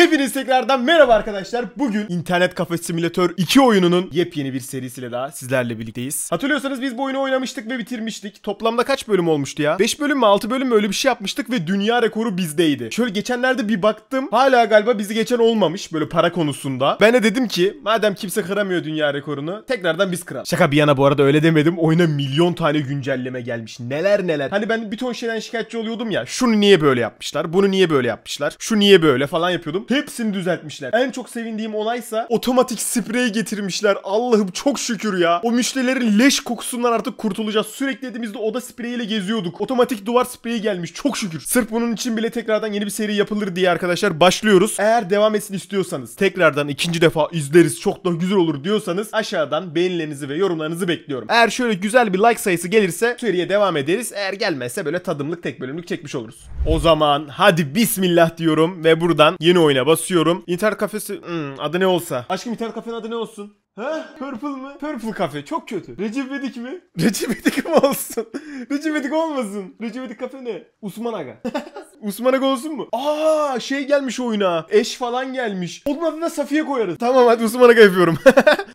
Hepiniz tekrardan merhaba arkadaşlar. Bugün internet kafe simülatör 2 oyununun yepyeni bir serisiyle daha sizlerle birlikteyiz. Hatırlıyorsanız biz bu oyunu oynamıştık ve bitirmiştik. Toplamda kaç bölüm olmuştu ya? 5 bölüm mü 6 bölüm mü öyle bir şey yapmıştık ve dünya rekoru bizdeydi. Şöyle geçenlerde bir baktım. Hala galiba bizi geçen olmamış böyle para konusunda. Ben de dedim ki madem kimse kıramıyor dünya rekorunu tekrardan biz kıralım. Şaka bir yana bu arada öyle demedim. Oyuna milyon tane güncelleme gelmiş. Neler neler. Hani ben bir ton şeyden şikayetçi oluyordum ya. Şunu niye böyle yapmışlar? Bunu niye böyle yapmışlar? Şu niye böyle falan yapıyordum. Hepsini düzeltmişler. En çok sevindiğim olaysa otomatik sprey getirmişler. Allah'ım çok şükür ya. O müşterilerin leş kokusundan artık kurtulacağız. Sürekli dediğimizde oda spreyiyle geziyorduk. Otomatik duvar spreyi gelmiş. Çok şükür. Sırf bunun için bile tekrardan yeni bir seri yapılır diye arkadaşlar başlıyoruz. Eğer devam etsin istiyorsanız tekrardan ikinci defa izleriz çok da güzel olur diyorsanız aşağıdan beğenilerinizi ve yorumlarınızı bekliyorum. Eğer şöyle güzel bir like sayısı gelirse seriye devam ederiz. Eğer gelmezse böyle tadımlık tek bölümlük çekmiş oluruz. O zaman hadi bismillah diyorum ve buradan yeni oyna ya basıyorum. İnternet kafesi hmm, adı ne olsa. Aşkım internet kafenin adı ne olsun? Ha? Purple mı? Purple kafe. Çok kötü. Recep Vedik mi? Recep Vedik mi olsun? Recep Vedik olmasın. Recep Vedik kafe ne? Usman Aga. Usman Aga olsun mu? Aa şey gelmiş oyuna. Eş falan gelmiş. Onun adına Safiye koyarız. Tamam hadi Usman Aga yapıyorum.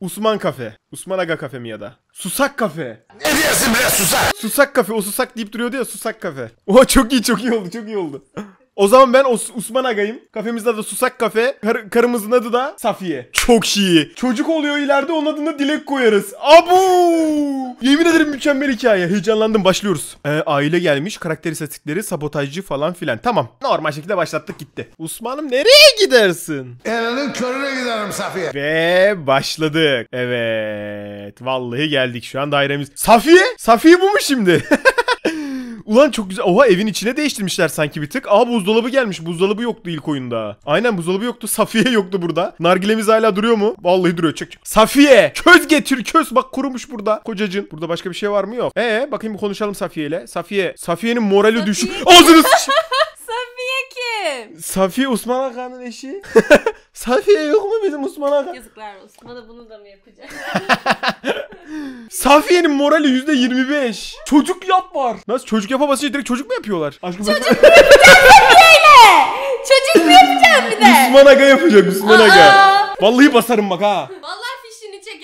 Usman kafe. Usman Aga kafe mi ya da? Susak kafe. Ne diyorsun be susak? Susak kafe. O susak deyip duruyordu ya susak kafe. Oha çok iyi çok iyi oldu çok iyi oldu. O zaman ben Os Osman Aga'yım. Kafemizin adı Susak Kafe. Kar karımızın adı da Safiye. Çok iyi. Çocuk oluyor ileride onun adına Dilek koyarız. Abu! Yemin ederim mükemmel hikaye. Heyecanlandım başlıyoruz. Ee, aile gelmiş. Karakter istatistikleri sabotajcı falan filan. Tamam. Normal şekilde başlattık gitti. Osman'ım nereye gidersin? Elinin körüne giderim Safiye. Ve başladık. Evet. Vallahi geldik şu an dairemiz. Safiye? Safiye bu mu şimdi? Ulan çok güzel. Oha evin içine değiştirmişler sanki bir tık. Aa buzdolabı gelmiş. Buzdolabı yoktu ilk oyunda. Aynen buzdolabı yoktu. Safiye yoktu burada. Nargilemiz hala duruyor mu? Vallahi duruyor. Çık çık. Safiye! Köz getir köz. Bak kurumuş burada. Kocacın. Burada başka bir şey var mı? Yok. Ee bakayım bir konuşalım Safiye ile. Safiye. Safiye'nin morali Safiye. düşük. Ağzını kim? Safiye Osman Hakan'ın eşi. Safiye yok mu bizim Osman Hakan? Yazıklar olsun. bunu da mı yapacak? Safiye'nin morali yüzde 25. Çocuk yap var. Nasıl çocuk yapamazsın direkt çocuk mu yapıyorlar? Aşkım çocuk mu Böyle. Çocuk mu yapacağım bir de? Osman Aga yapacak Osman Aga. Vallahi basarım bak ha. Vallahi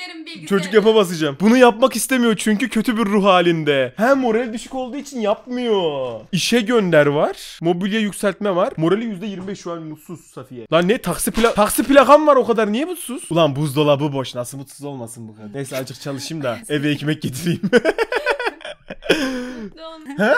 çökerim bilgisayarı. Çocuk yapamayacağım. Bunu yapmak istemiyor çünkü kötü bir ruh halinde. Hem moral düşük olduğu için yapmıyor. İşe gönder var. Mobilya yükseltme var. Morali %25 şu an mutsuz Safiye. Lan ne taksi pla taksi plakam var o kadar niye mutsuz? Ulan buzdolabı boş nasıl mutsuz olmasın bu kadar. Neyse azıcık çalışayım da eve ekmek getireyim. ha?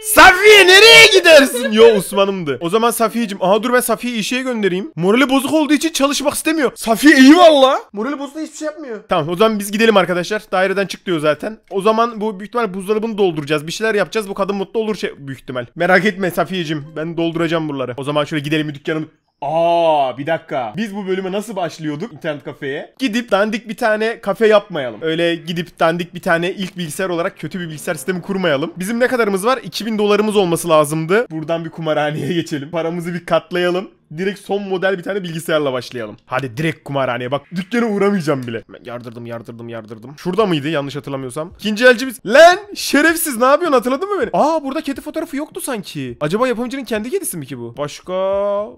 Safiye nereye gidersin? Yo Osman'ımdı. O zaman Safiye'cim. Aha dur ben Safiye'yi işe göndereyim. Morali bozuk olduğu için çalışmak istemiyor. Safiye iyi valla. Morali bozuk hiçbir şey yapmıyor. Tamam o zaman biz gidelim arkadaşlar. Daireden çık diyor zaten. O zaman bu büyük ihtimal buzdolabını dolduracağız. Bir şeyler yapacağız. Bu kadın mutlu olur şey büyük ihtimal. Merak etme Safiye'cim. Ben dolduracağım buraları. O zaman şöyle gidelim bir dükkanım. Aa bir dakika. Biz bu bölüme nasıl başlıyorduk internet kafeye? Gidip dandik bir tane kafe yapmayalım. Öyle gidip dandik bir tane ilk bilgisayar olarak kötü bir bilgisayar sistemi kurmayalım. Bizim ne kadarımız var? 2000 dolarımız olması lazımdı. Buradan bir kumarhaneye geçelim. Paramızı bir katlayalım direkt son model bir tane bilgisayarla başlayalım. Hadi direkt kumarhaneye bak. Dükkana uğramayacağım bile. Ben yardırdım yardırdım yardırdım. Şurada mıydı yanlış hatırlamıyorsam. İkinci elcimiz. Lan şerefsiz ne yapıyorsun hatırladın mı beni? Aa burada kedi fotoğrafı yoktu sanki. Acaba yapımcının kendi kedisi mi ki bu? Başka?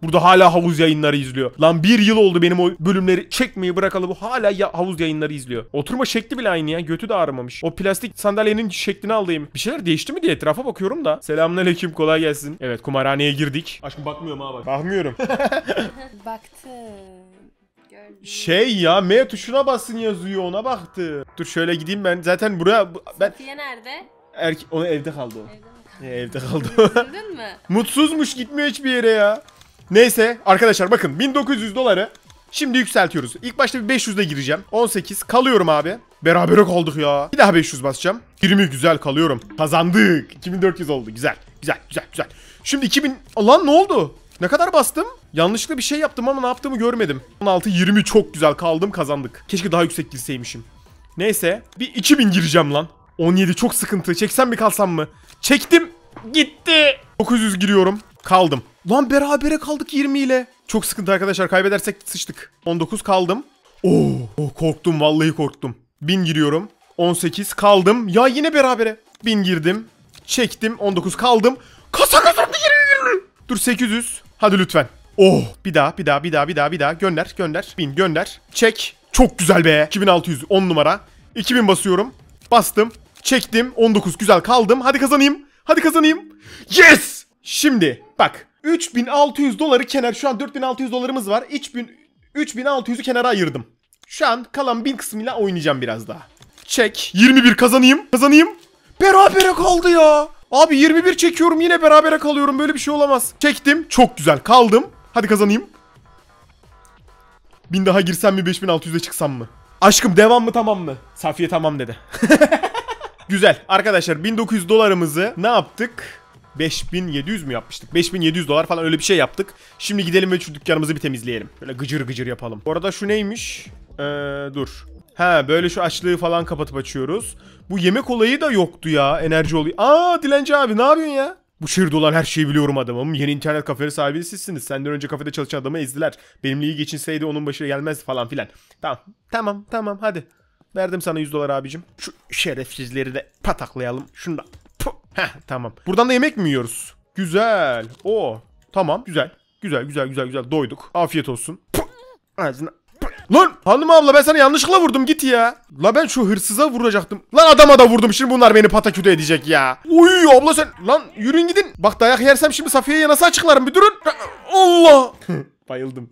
Burada hala havuz yayınları izliyor. Lan bir yıl oldu benim o bölümleri çekmeyi bırakalı bu. Hala ya havuz yayınları izliyor. Oturma şekli bile aynı ya. Götü de ağrımamış. O plastik sandalyenin şeklini alayım. Bir şeyler değişti mi diye etrafa bakıyorum da. Selamünaleyküm kolay gelsin. Evet kumarhaneye girdik. Aşkım bakmıyorum abi. Bakmıyorum. Baktı. Gördüm. Şey ya M tuşuna basın yazıyor ona baktı. Dur şöyle gideyim ben zaten buraya ben Safiye nerede? erke onu evde kaldı o. Evde mi? E, evde kaldı o. Üzüldün mü? Mutsuzmuş gitmiyor hiçbir yere ya. Neyse arkadaşlar bakın 1900 doları şimdi yükseltiyoruz. İlk başta bir 500'de gireceğim. 18 kalıyorum abi. Berabere kaldık ya. Bir daha 500 basacağım. 20 güzel kalıyorum. Kazandık. 2400 oldu. Güzel. Güzel güzel güzel. Şimdi 2000 lan ne oldu? Ne kadar bastım? Yanlışlıkla bir şey yaptım ama ne yaptığımı görmedim. 16-20 çok güzel kaldım kazandık. Keşke daha yüksek girseymişim. Neyse bir 2000 gireceğim lan. 17 çok sıkıntı. Çeksem mi kalsam mı? Çektim. Gitti. 900 giriyorum. Kaldım. Lan berabere kaldık 20 ile. Çok sıkıntı arkadaşlar. Kaybedersek sıçtık. 19 kaldım. Oo, oh, korktum vallahi korktum. 1000 giriyorum. 18 kaldım. Ya yine berabere. 1000 girdim. Çektim. 19 kaldım. Kasa kasa bir Dur 800. Hadi lütfen. Oh bir daha bir daha bir daha bir daha bir daha gönder gönder bin gönder. Çek. Çok güzel be. 2600 10 numara. 2000 basıyorum. Bastım. Çektim. 19 güzel kaldım. Hadi kazanayım. Hadi kazanayım. Yes! Şimdi bak 3600 doları kenar şu an 4600 dolarımız var. 3000 3600'ü kenara ayırdım. Şu an kalan 1000 kısmıyla oynayacağım biraz daha. Çek. 21 kazanayım. Kazanayım. Berabere kaldı ya. Abi 21 çekiyorum yine berabere kalıyorum. Böyle bir şey olamaz. Çektim. Çok güzel. Kaldım. Hadi kazanayım. Bin daha girsem mi 5600'e çıksam mı? Aşkım devam mı tamam mı? Safiye tamam dedi. güzel. Arkadaşlar 1900 dolarımızı ne yaptık? 5700 mü yapmıştık? 5700 dolar falan öyle bir şey yaptık. Şimdi gidelim ve şu dükkanımızı bir temizleyelim. Böyle gıcır gıcır yapalım. Bu arada şu neymiş? Ee, dur. He böyle şu açlığı falan kapatıp açıyoruz. Bu yemek olayı da yoktu ya enerji olayı. Aa Dilenci abi ne yapıyorsun ya? Bu şehirde olan her şeyi biliyorum adamım. Yeni internet kafeleri sahibi sizsiniz. Senden önce kafede çalışan adamı ezdiler. Benimle iyi geçinseydi onun başına gelmezdi falan filan. Tamam tamam tamam hadi. Verdim sana 100 dolar abicim. Şu şerefsizleri de pataklayalım. Şunu da. Heh tamam. Buradan da yemek mi yiyoruz? Güzel. O. Oh, tamam güzel. Güzel güzel güzel güzel doyduk. Afiyet olsun. Puh. Ağzına Lan hanım abla ben sana yanlışlıkla vurdum git ya. La ben şu hırsıza vuracaktım. Lan adama da vurdum şimdi bunlar beni pataküte edecek ya. Uy abla sen lan yürüyün gidin. Bak dayak yersem şimdi Safiye'ye nasıl açıklarım bir durun. Allah. Bayıldım.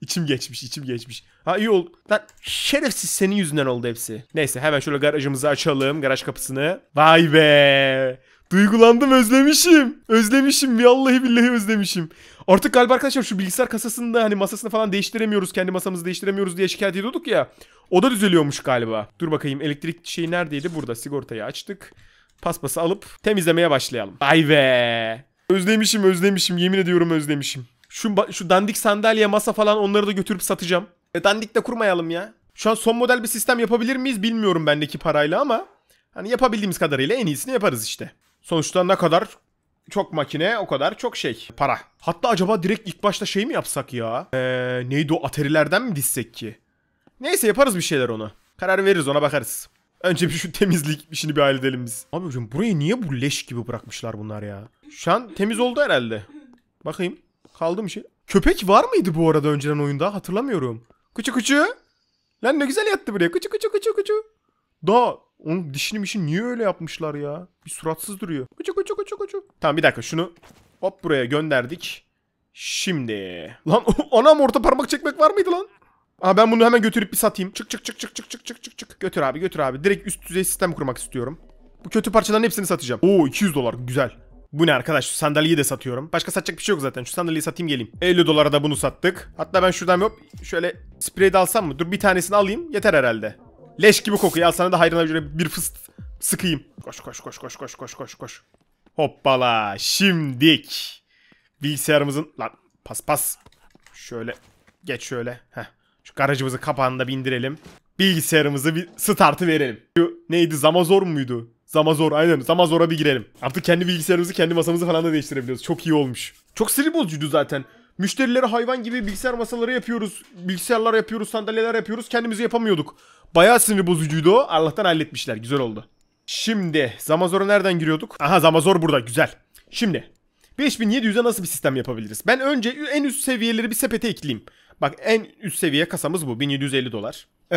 İçim geçmiş, içim geçmiş. Ha iyi oldu. Lan şerefsiz senin yüzünden oldu hepsi. Neyse hemen şöyle garajımızı açalım. Garaj kapısını. Vay be. Duygulandım özlemişim. Özlemişim. Vallahi billahi özlemişim. Artık galiba arkadaşlar şu bilgisayar kasasını da hani masasını falan değiştiremiyoruz. Kendi masamızı değiştiremiyoruz diye şikayet ediyorduk ya. O da düzeliyormuş galiba. Dur bakayım elektrik şeyi neredeydi? Burada sigortayı açtık. Paspası alıp temizlemeye başlayalım. Ay be. Özlemişim özlemişim. Yemin ediyorum özlemişim. Şu, şu dandik sandalye masa falan onları da götürüp satacağım. E, dandik de kurmayalım ya. Şu an son model bir sistem yapabilir miyiz bilmiyorum bendeki parayla ama hani yapabildiğimiz kadarıyla en iyisini yaparız işte. Sonuçta ne kadar çok makine o kadar çok şey. Para. Hatta acaba direkt ilk başta şey mi yapsak ya? Ee, neydi o aterilerden mi dizsek ki? Neyse yaparız bir şeyler ona. Karar veririz ona bakarız. Önce bir şu temizlik işini bir halledelim biz. Abi hocam burayı niye bu leş gibi bırakmışlar bunlar ya? Şu an temiz oldu herhalde. Bakayım. Kaldı mı şey? Köpek var mıydı bu arada önceden oyunda? Hatırlamıyorum. Kuçu kuçu. Lan ne güzel yattı buraya. Kuçu kuçu kuçu kuçu. Da onun dişini mişini niye öyle yapmışlar ya? Bir suratsız duruyor. Uçuk uçuk uçuk uçuk. Tamam bir dakika şunu hop buraya gönderdik. Şimdi. Lan anam orta parmak çekmek var mıydı lan? Aa ben bunu hemen götürüp bir satayım. Çık çık çık çık çık çık çık çık çık. Götür abi götür abi. Direkt üst düzey sistem kurmak istiyorum. Bu kötü parçaların hepsini satacağım. Oo 200 dolar güzel. Bu ne arkadaş şu sandalyeyi de satıyorum. Başka satacak bir şey yok zaten. Şu sandalyeyi satayım geleyim. 50 dolara da bunu sattık. Hatta ben şuradan hop şöyle sprey de alsam mı? Dur bir tanesini alayım. Yeter herhalde. Leş gibi kokuyor. Al sana da hayrına göre bir fıst sıkayım. Koş koş koş koş koş koş koş koş. Hoppala. Şimdik. Bilgisayarımızın... Lan pas pas. Şöyle. Geç şöyle. Heh. Şu garajımızı kapağında bindirelim. Bilgisayarımızı bir startı verelim. Şu neydi? Zamazor muydu? Zamazor aynen. Zamazor'a bir girelim. Artık kendi bilgisayarımızı kendi masamızı falan da değiştirebiliyoruz. Çok iyi olmuş. Çok sinir bozucuydu zaten. Müşterilere hayvan gibi bilgisayar masaları yapıyoruz. Bilgisayarlar yapıyoruz, sandalyeler yapıyoruz. Kendimizi yapamıyorduk. Bayağı sinir bozucuydu o. Allah'tan halletmişler. Güzel oldu. Şimdi Zamazor'a nereden giriyorduk? Aha Zamazor burada. Güzel. Şimdi 5700'e nasıl bir sistem yapabiliriz? Ben önce en üst seviyeleri bir sepete ekleyeyim. Bak en üst seviye kasamız bu. 1750 dolar. Ee,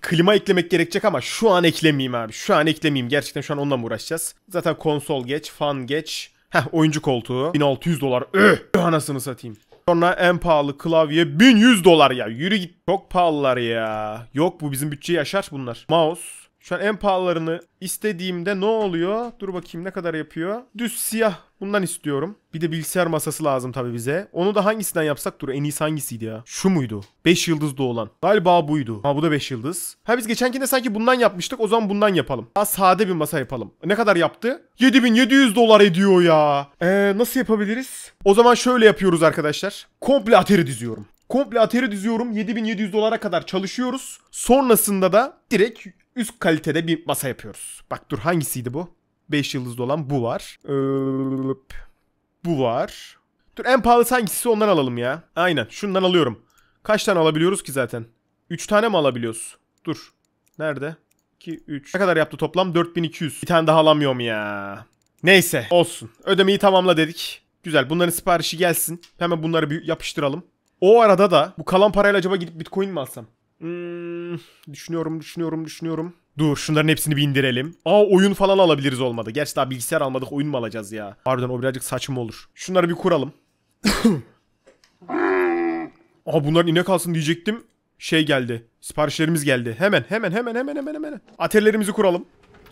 klima eklemek gerekecek ama şu an eklemeyeyim abi. Şu an eklemeyeyim. Gerçekten şu an onunla mı uğraşacağız? Zaten konsol geç, fan geç. Heh oyuncu koltuğu. 1600 dolar. Öh! Anasını satayım. Sonra en pahalı klavye 1100 dolar ya. Yürü git. Çok pahalılar ya. Yok bu bizim bütçeyi yaşar bunlar. Mouse. Şu an en pahalılarını istediğimde ne oluyor? Dur bakayım ne kadar yapıyor? Düz siyah bundan istiyorum. Bir de bilgisayar masası lazım tabii bize. Onu da hangisinden yapsak? Dur en iyisi hangisiydi ya? Şu muydu? 5 yıldızlı olan. Galiba buydu. Ha bu da 5 yıldız. Ha biz geçenkinde sanki bundan yapmıştık. O zaman bundan yapalım. Daha sade bir masa yapalım. Ne kadar yaptı? 7700 dolar ediyor ya. Ee, nasıl yapabiliriz? O zaman şöyle yapıyoruz arkadaşlar. Komple ateri diziyorum. Komple ateri diziyorum. 7700 dolara kadar çalışıyoruz. Sonrasında da direkt üst kalitede bir masa yapıyoruz. Bak dur hangisiydi bu? 5 yıldızlı olan bu var. bu var. Dur en pahalı hangisi ondan alalım ya. Aynen şundan alıyorum. Kaç tane alabiliyoruz ki zaten? 3 tane mi alabiliyoruz? Dur. Nerede? 2, 3. Ne kadar yaptı toplam? 4200. Bir tane daha alamıyorum ya. Neyse olsun. Ödemeyi tamamla dedik. Güzel bunların siparişi gelsin. Hemen bunları bir yapıştıralım. O arada da bu kalan parayla acaba gidip bitcoin mi alsam? Hmm, Hmm, düşünüyorum, düşünüyorum, düşünüyorum. Dur şunların hepsini bir indirelim. Aa oyun falan alabiliriz olmadı. Gerçi daha bilgisayar almadık oyun mu alacağız ya? Pardon o birazcık saçım olur. Şunları bir kuralım. Aa bunlar inek alsın diyecektim. Şey geldi. Siparişlerimiz geldi. Hemen hemen hemen hemen hemen hemen. Atellerimizi kuralım.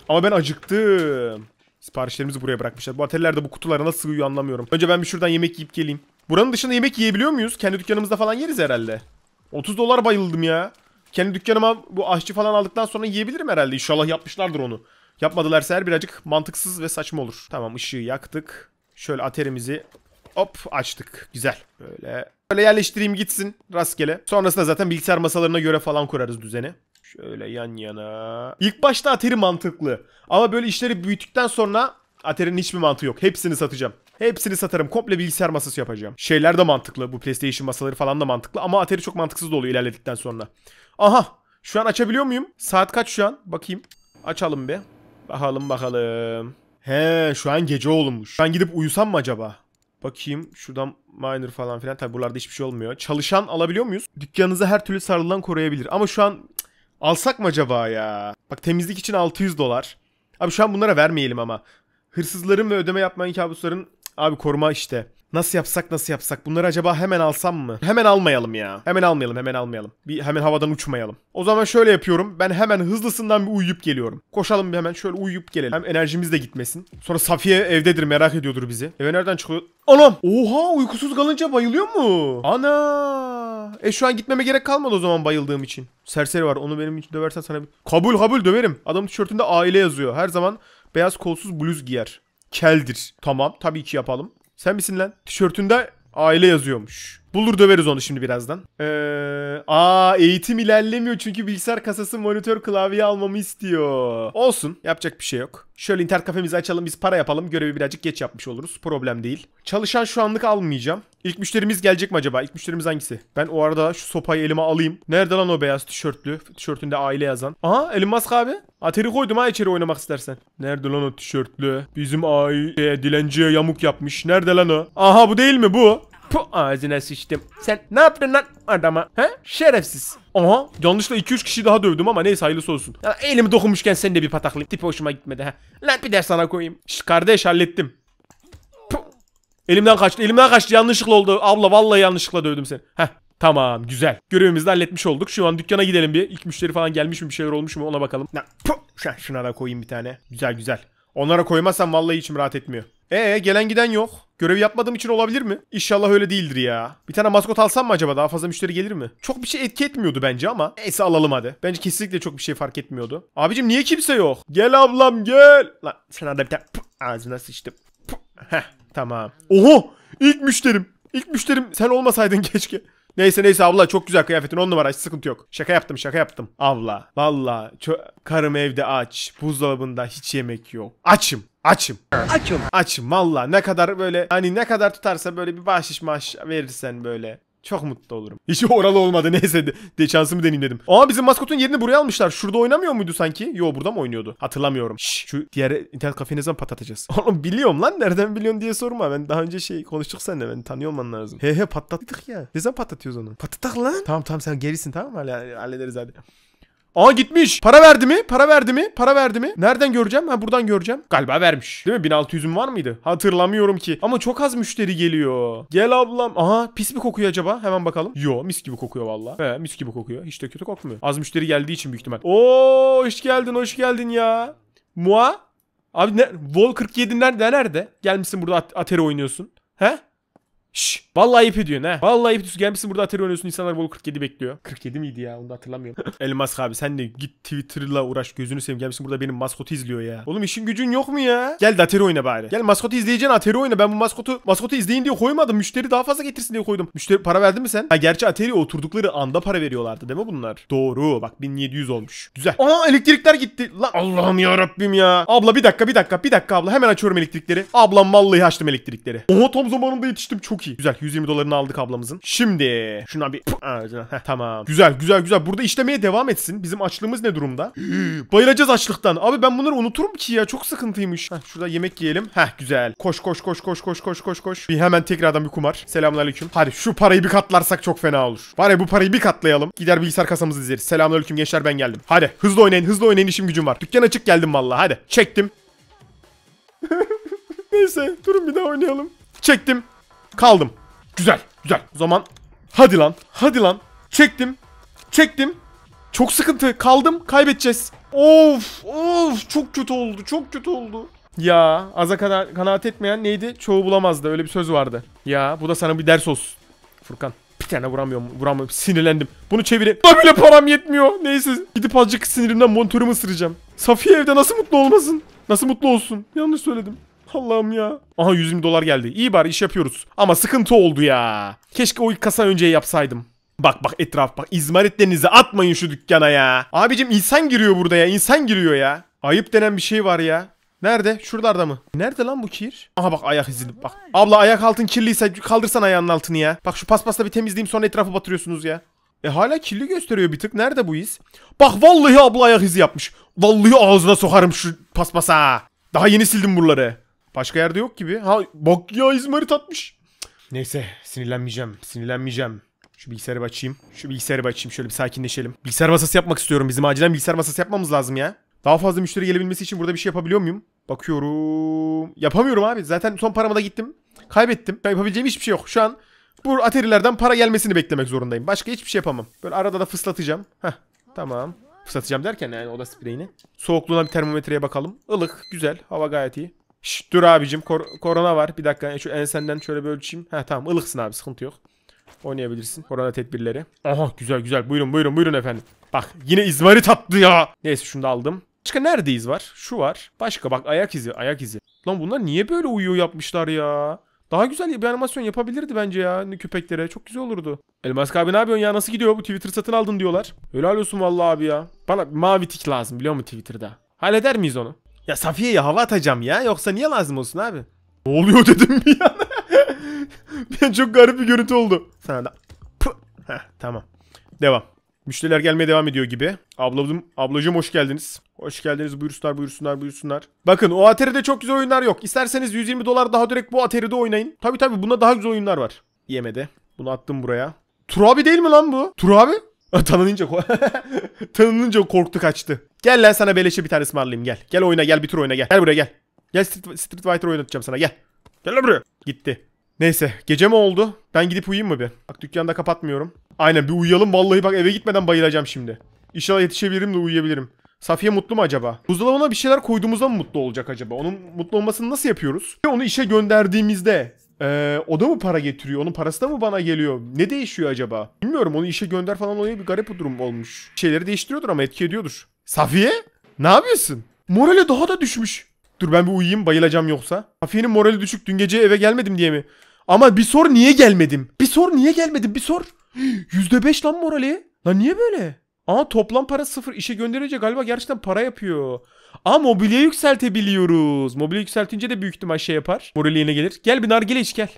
Ama ben acıktım. Siparişlerimizi buraya bırakmışlar. Bu ateller de bu kutulara nasıl sığıyor anlamıyorum. Önce ben bir şuradan yemek yiyip geleyim. Buranın dışında yemek yiyebiliyor muyuz? Kendi dükkanımızda falan yeriz herhalde. 30 dolar bayıldım ya. Kendi dükkanıma bu aşçı falan aldıktan sonra yiyebilirim herhalde. İnşallah yapmışlardır onu. Yapmadılarsa her birazcık mantıksız ve saçma olur. Tamam ışığı yaktık. Şöyle aterimizi hop açtık. Güzel. Böyle Böyle yerleştireyim gitsin rastgele. Sonrasında zaten bilgisayar masalarına göre falan kurarız düzeni. Şöyle yan yana. İlk başta Atari mantıklı. Ama böyle işleri büyüttükten sonra aterin hiçbir mantığı yok. Hepsini satacağım. Hepsini satarım. Komple bilgisayar masası yapacağım. Şeyler de mantıklı. Bu PlayStation masaları falan da mantıklı. Ama Atari çok mantıksız da oluyor ilerledikten sonra. Aha. Şu an açabiliyor muyum? Saat kaç şu an? Bakayım. Açalım bir. Bakalım bakalım. He şu an gece olmuş. Ben gidip uyusam mı acaba? Bakayım şuradan miner falan filan. Tabi buralarda hiçbir şey olmuyor. Çalışan alabiliyor muyuz? Dükkanınızı her türlü sarılan koruyabilir. Ama şu an alsak mı acaba ya? Bak temizlik için 600 dolar. Abi şu an bunlara vermeyelim ama. Hırsızların ve ödeme yapmayan kabusların abi koruma işte. Nasıl yapsak nasıl yapsak? Bunları acaba hemen alsam mı? Hemen almayalım ya. Hemen almayalım hemen almayalım. Bir hemen havadan uçmayalım. O zaman şöyle yapıyorum. Ben hemen hızlısından bir uyuyup geliyorum. Koşalım bir hemen şöyle uyuyup gelelim. Hem enerjimiz de gitmesin. Sonra Safiye evdedir merak ediyordur bizi. Eve nereden çıkıyor? Anam! Oha uykusuz kalınca bayılıyor mu? Ana! E şu an gitmeme gerek kalmadı o zaman bayıldığım için. Serseri var onu benim için döversen sana bir... Kabul kabul döverim. Adamın tişörtünde aile yazıyor. Her zaman beyaz kolsuz bluz giyer. Keldir. Tamam tabii ki yapalım. Sen misin lan? Tişörtünde aile yazıyormuş. Bulur döveriz onu şimdi birazdan. Ee, aa eğitim ilerlemiyor çünkü bilgisayar kasası monitör klavye almamı istiyor. Olsun yapacak bir şey yok. Şöyle internet kafemizi açalım biz para yapalım. Görevi birazcık geç yapmış oluruz. Problem değil. Çalışan şu anlık almayacağım. İlk müşterimiz gelecek mi acaba? İlk müşterimiz hangisi? Ben o arada şu sopayı elime alayım. Nerede lan o beyaz tişörtlü? Tişörtünde aile yazan. Aha Elon Musk abi. Ateri koydum ha içeri oynamak istersen. Nerede lan o tişörtlü? Bizim aile dilenciye yamuk yapmış. Nerede lan o? Aha bu değil mi bu? Pu ağzına sıçtım. Sen ne yaptın lan adama? He? Şerefsiz. Aha yanlışla 2-3 kişi daha dövdüm ama neyse hayırlısı olsun. Ya, elimi dokunmuşken sen de bir pataklayayım. Tipi hoşuma gitmedi ha. Lan bir de sana koyayım. Şş, kardeş hallettim. Puh. Elimden kaçtı. Elimden kaçtı. Yanlışlıkla oldu. Abla vallahi yanlışlıkla dövdüm seni. Heh. Tamam güzel. Görevimizi halletmiş olduk. Şu an dükkana gidelim bir. İlk müşteri falan gelmiş mi bir şeyler olmuş mu ona bakalım. Lan, Şuna da koyayım bir tane. Güzel güzel. Onlara koymazsam vallahi içim rahat etmiyor. Ee gelen giden yok. Görevi yapmadığım için olabilir mi? İnşallah öyle değildir ya. Bir tane maskot alsam mı acaba? Daha fazla müşteri gelir mi? Çok bir şey etki etmiyordu bence ama. Neyse alalım hadi. Bence kesinlikle çok bir şey fark etmiyordu. Abicim niye kimse yok? Gel ablam gel. Lan sen arada bir tane pıh, ağzına sıçtım. Heh tamam. Oho! ilk müşterim. İlk müşterim sen olmasaydın keşke. Neyse neyse abla çok güzel kıyafetin on numara hiç sıkıntı yok. Şaka yaptım şaka yaptım. Abla valla karım evde aç. Buzdolabında hiç yemek yok. Açım. Açım. Açım. Açım valla ne kadar böyle hani ne kadar tutarsa böyle bir bahşiş maaş verirsen böyle çok mutlu olurum. Hiç oralı olmadı neyse de, de şansımı deneyim dedim. Aa bizim maskotun yerini buraya almışlar. Şurada oynamıyor muydu sanki? Yo burada mı oynuyordu? Hatırlamıyorum. Şş, şu diğer internet kafeyi ne zaman patlatacağız? Oğlum biliyorum lan nereden biliyorsun diye sorma. Ben daha önce şey konuştuk seninle ben tanıyor olman lazım. He he patlattık ya. Ne zaman patlatıyoruz onu? Patlatak lan. Tamam tamam sen gerisin tamam mı? Hallederiz hadi. Aa gitmiş. Para verdi mi? Para verdi mi? Para verdi mi? Nereden göreceğim? Ha buradan göreceğim. Galiba vermiş. Değil mi? 1600'üm var mıydı? Hatırlamıyorum ki. Ama çok az müşteri geliyor. Gel ablam. Aha pis mi kokuyor acaba? Hemen bakalım. Yo mis gibi kokuyor valla. He mis gibi kokuyor. Hiç de kötü kokmuyor. Az müşteri geldiği için büyük ihtimal. Oo hoş geldin hoş geldin ya. Mua. Abi ne? Vol 47 nerede? Nerede? Gelmişsin burada at Atari oynuyorsun. He? Şşş. Vallahi ip ediyorsun ha. Vallahi ip ediyorsun. Gelmişsin burada Atari oynuyorsun. İnsanlar bol 47 bekliyor. 47 miydi ya? Onu da hatırlamıyorum. Elmas abi sen de git Twitter'la uğraş. Gözünü seveyim. Gelmişsin burada benim maskotu izliyor ya. Oğlum işin gücün yok mu ya? Gel de Atari oyna bari. Gel maskotu izleyeceksin Atari oyna. Ben bu maskotu maskotu izleyin diye koymadım. Müşteri daha fazla getirsin diye koydum. Müşteri para verdin mi sen? Ha gerçi Atari oturdukları anda para veriyorlardı değil mi bunlar? Doğru. Bak 1700 olmuş. Güzel. Aa elektrikler gitti. Lan Allah'ım ya Rabbim ya. Abla bir dakika bir dakika bir dakika abla. Hemen açıyorum elektrikleri. Ablam vallahi açtım elektrikleri. Oha tam zamanında yetiştim. Çok iyi. Güzel 120 dolarını aldık ablamızın. Şimdi şuna bir Heh, tamam. Güzel güzel güzel. Burada işlemeye devam etsin. Bizim açlığımız ne durumda? Bayılacağız açlıktan. Abi ben bunları unuturum ki ya. Çok sıkıntıymış. Heh, şurada yemek yiyelim. Heh güzel. Koş koş koş koş koş koş koş koş. Bir hemen tekrardan bir kumar. Selamünaleyküm. Hadi şu parayı bir katlarsak çok fena olur. Var bu parayı bir katlayalım. Gider bilgisayar kasamızı izleriz. Selamünaleyküm gençler ben geldim. Hadi hızlı oynayın hızlı oynayın işim gücüm var. Dükkan açık geldim vallahi. Hadi çektim. Neyse durun bir daha oynayalım. Çektim. Kaldım. Güzel. Güzel. O zaman hadi lan. Hadi lan. Çektim. Çektim. Çok sıkıntı. Kaldım. Kaybedeceğiz. Of. Of. Çok kötü oldu. Çok kötü oldu. Ya aza kadar kanaat etmeyen neydi? Çoğu bulamazdı. Öyle bir söz vardı. Ya bu da sana bir ders olsun. Furkan. Bir tane vuramıyorum. Vuramıyorum. Sinirlendim. Bunu çevireyim. Da bile param yetmiyor. Neyse. Gidip azıcık sinirimden monitörümü ısıracağım. Safiye evde nasıl mutlu olmasın? Nasıl mutlu olsun? Yanlış söyledim. Allah'ım ya. Aha 120 dolar geldi. İyi bari iş yapıyoruz. Ama sıkıntı oldu ya. Keşke o ilk kasa önce yapsaydım. Bak bak etraf bak. İzmaritlerinizi atmayın şu dükkana ya. Abicim insan giriyor burada ya. İnsan giriyor ya. Ayıp denen bir şey var ya. Nerede? Şuralarda mı? Nerede lan bu kir? Aha bak ayak izi bak. Abla ayak altın kirliyse kaldırsan ayağının altını ya. Bak şu paspasla bir temizleyeyim sonra etrafı batırıyorsunuz ya. E hala kirli gösteriyor bir tık. Nerede bu iz? Bak vallahi abla ayak izi yapmış. Vallahi ağzına sokarım şu paspasa. Daha yeni sildim buraları. Başka yerde yok gibi. Ha bak ya izmarit atmış. Neyse sinirlenmeyeceğim. Sinirlenmeyeceğim. Şu bilgisayarı açayım. Şu bilgisayarı açayım. Şöyle bir sakinleşelim. Bilgisayar masası yapmak istiyorum. Bizim acilen bilgisayar masası yapmamız lazım ya. Daha fazla müşteri gelebilmesi için burada bir şey yapabiliyor muyum? Bakıyorum. Yapamıyorum abi. Zaten son parama da gittim. Kaybettim. Ben yapabileceğim hiçbir şey yok. Şu an bu aterilerden para gelmesini beklemek zorundayım. Başka hiçbir şey yapamam. Böyle arada da fıslatacağım. Heh. Tamam. Fıslatacağım derken yani oda spreyini. Soğukluğuna bir termometreye bakalım. Ilık. Güzel. Hava gayet iyi. Şşt, dur abicim kor korona var. Bir dakika şu ensenden şöyle bir ölçeyim. Ha tamam ılıksın abi sıkıntı yok. Oynayabilirsin korona tedbirleri. Aha güzel güzel buyurun buyurun buyurun efendim. Bak yine izmarit attı ya. Neyse şunu da aldım. Başka nerede iz var? Şu var. Başka bak ayak izi ayak izi. Lan bunlar niye böyle uyuyor yapmışlar ya? Daha güzel bir animasyon yapabilirdi bence ya hani köpeklere. Çok güzel olurdu. Elmas abi ne yapıyorsun ya? Nasıl gidiyor bu Twitter satın aldın diyorlar. Helal olsun vallahi abi ya. Bana mavi tik lazım biliyor musun Twitter'da? Halleder miyiz onu? Ya Safiye'ye hava atacağım ya. Yoksa niye lazım olsun abi? Ne oluyor dedim bir an. ben çok garip bir görüntü oldu. Sana da. Heh, tamam. Devam. Müşteriler gelmeye devam ediyor gibi. Ablacım, ablacım hoş geldiniz. Hoş geldiniz buyursunlar buyursunlar buyursunlar. Bakın o Atari'de çok güzel oyunlar yok. İsterseniz 120 dolar daha direkt bu Atari'de oynayın. Tabi tabi bunda daha güzel oyunlar var. Yemedi. Bunu attım buraya. Tur abi değil mi lan bu? Tur abi? Tanınınca, tanınınca korktu kaçtı. Gel lan sana beleşe bir tane ısmarlayayım gel. Gel oyna gel bir tur oyna gel. Gel buraya gel. Gel Street, Street Fighter oynatacağım sana gel. Gel lan buraya. Gitti. Neyse gece mi oldu? Ben gidip uyuyayım mı bir? Bak dükkanı da kapatmıyorum. Aynen bir uyuyalım vallahi bak eve gitmeden bayılacağım şimdi. İnşallah yetişebilirim de uyuyabilirim. Safiye mutlu mu acaba? Buzdolabına bir şeyler koyduğumuzda mı mutlu olacak acaba? Onun mutlu olmasını nasıl yapıyoruz? Ve onu işe gönderdiğimizde ee, o da mı para getiriyor? Onun parası da mı bana geliyor? Ne değişiyor acaba? Bilmiyorum onu işe gönder falan olayı bir garip bir durum olmuş. Şeyleri değiştiriyordur ama etki ediyordur. Safiye? Ne yapıyorsun? Morali daha da düşmüş. Dur ben bir uyuyayım bayılacağım yoksa. Safiye'nin morali düşük dün gece eve gelmedim diye mi? Ama bir sor niye gelmedim? Bir sor niye gelmedim bir sor. %5 lan morali. Lan niye böyle? Aa toplam para sıfır. işe gönderince galiba gerçekten para yapıyor. Aa mobilya yükseltebiliyoruz. Mobilya yükseltince de büyük ihtimal şey yapar. Morali yine gelir. Gel bir nargile iç gel.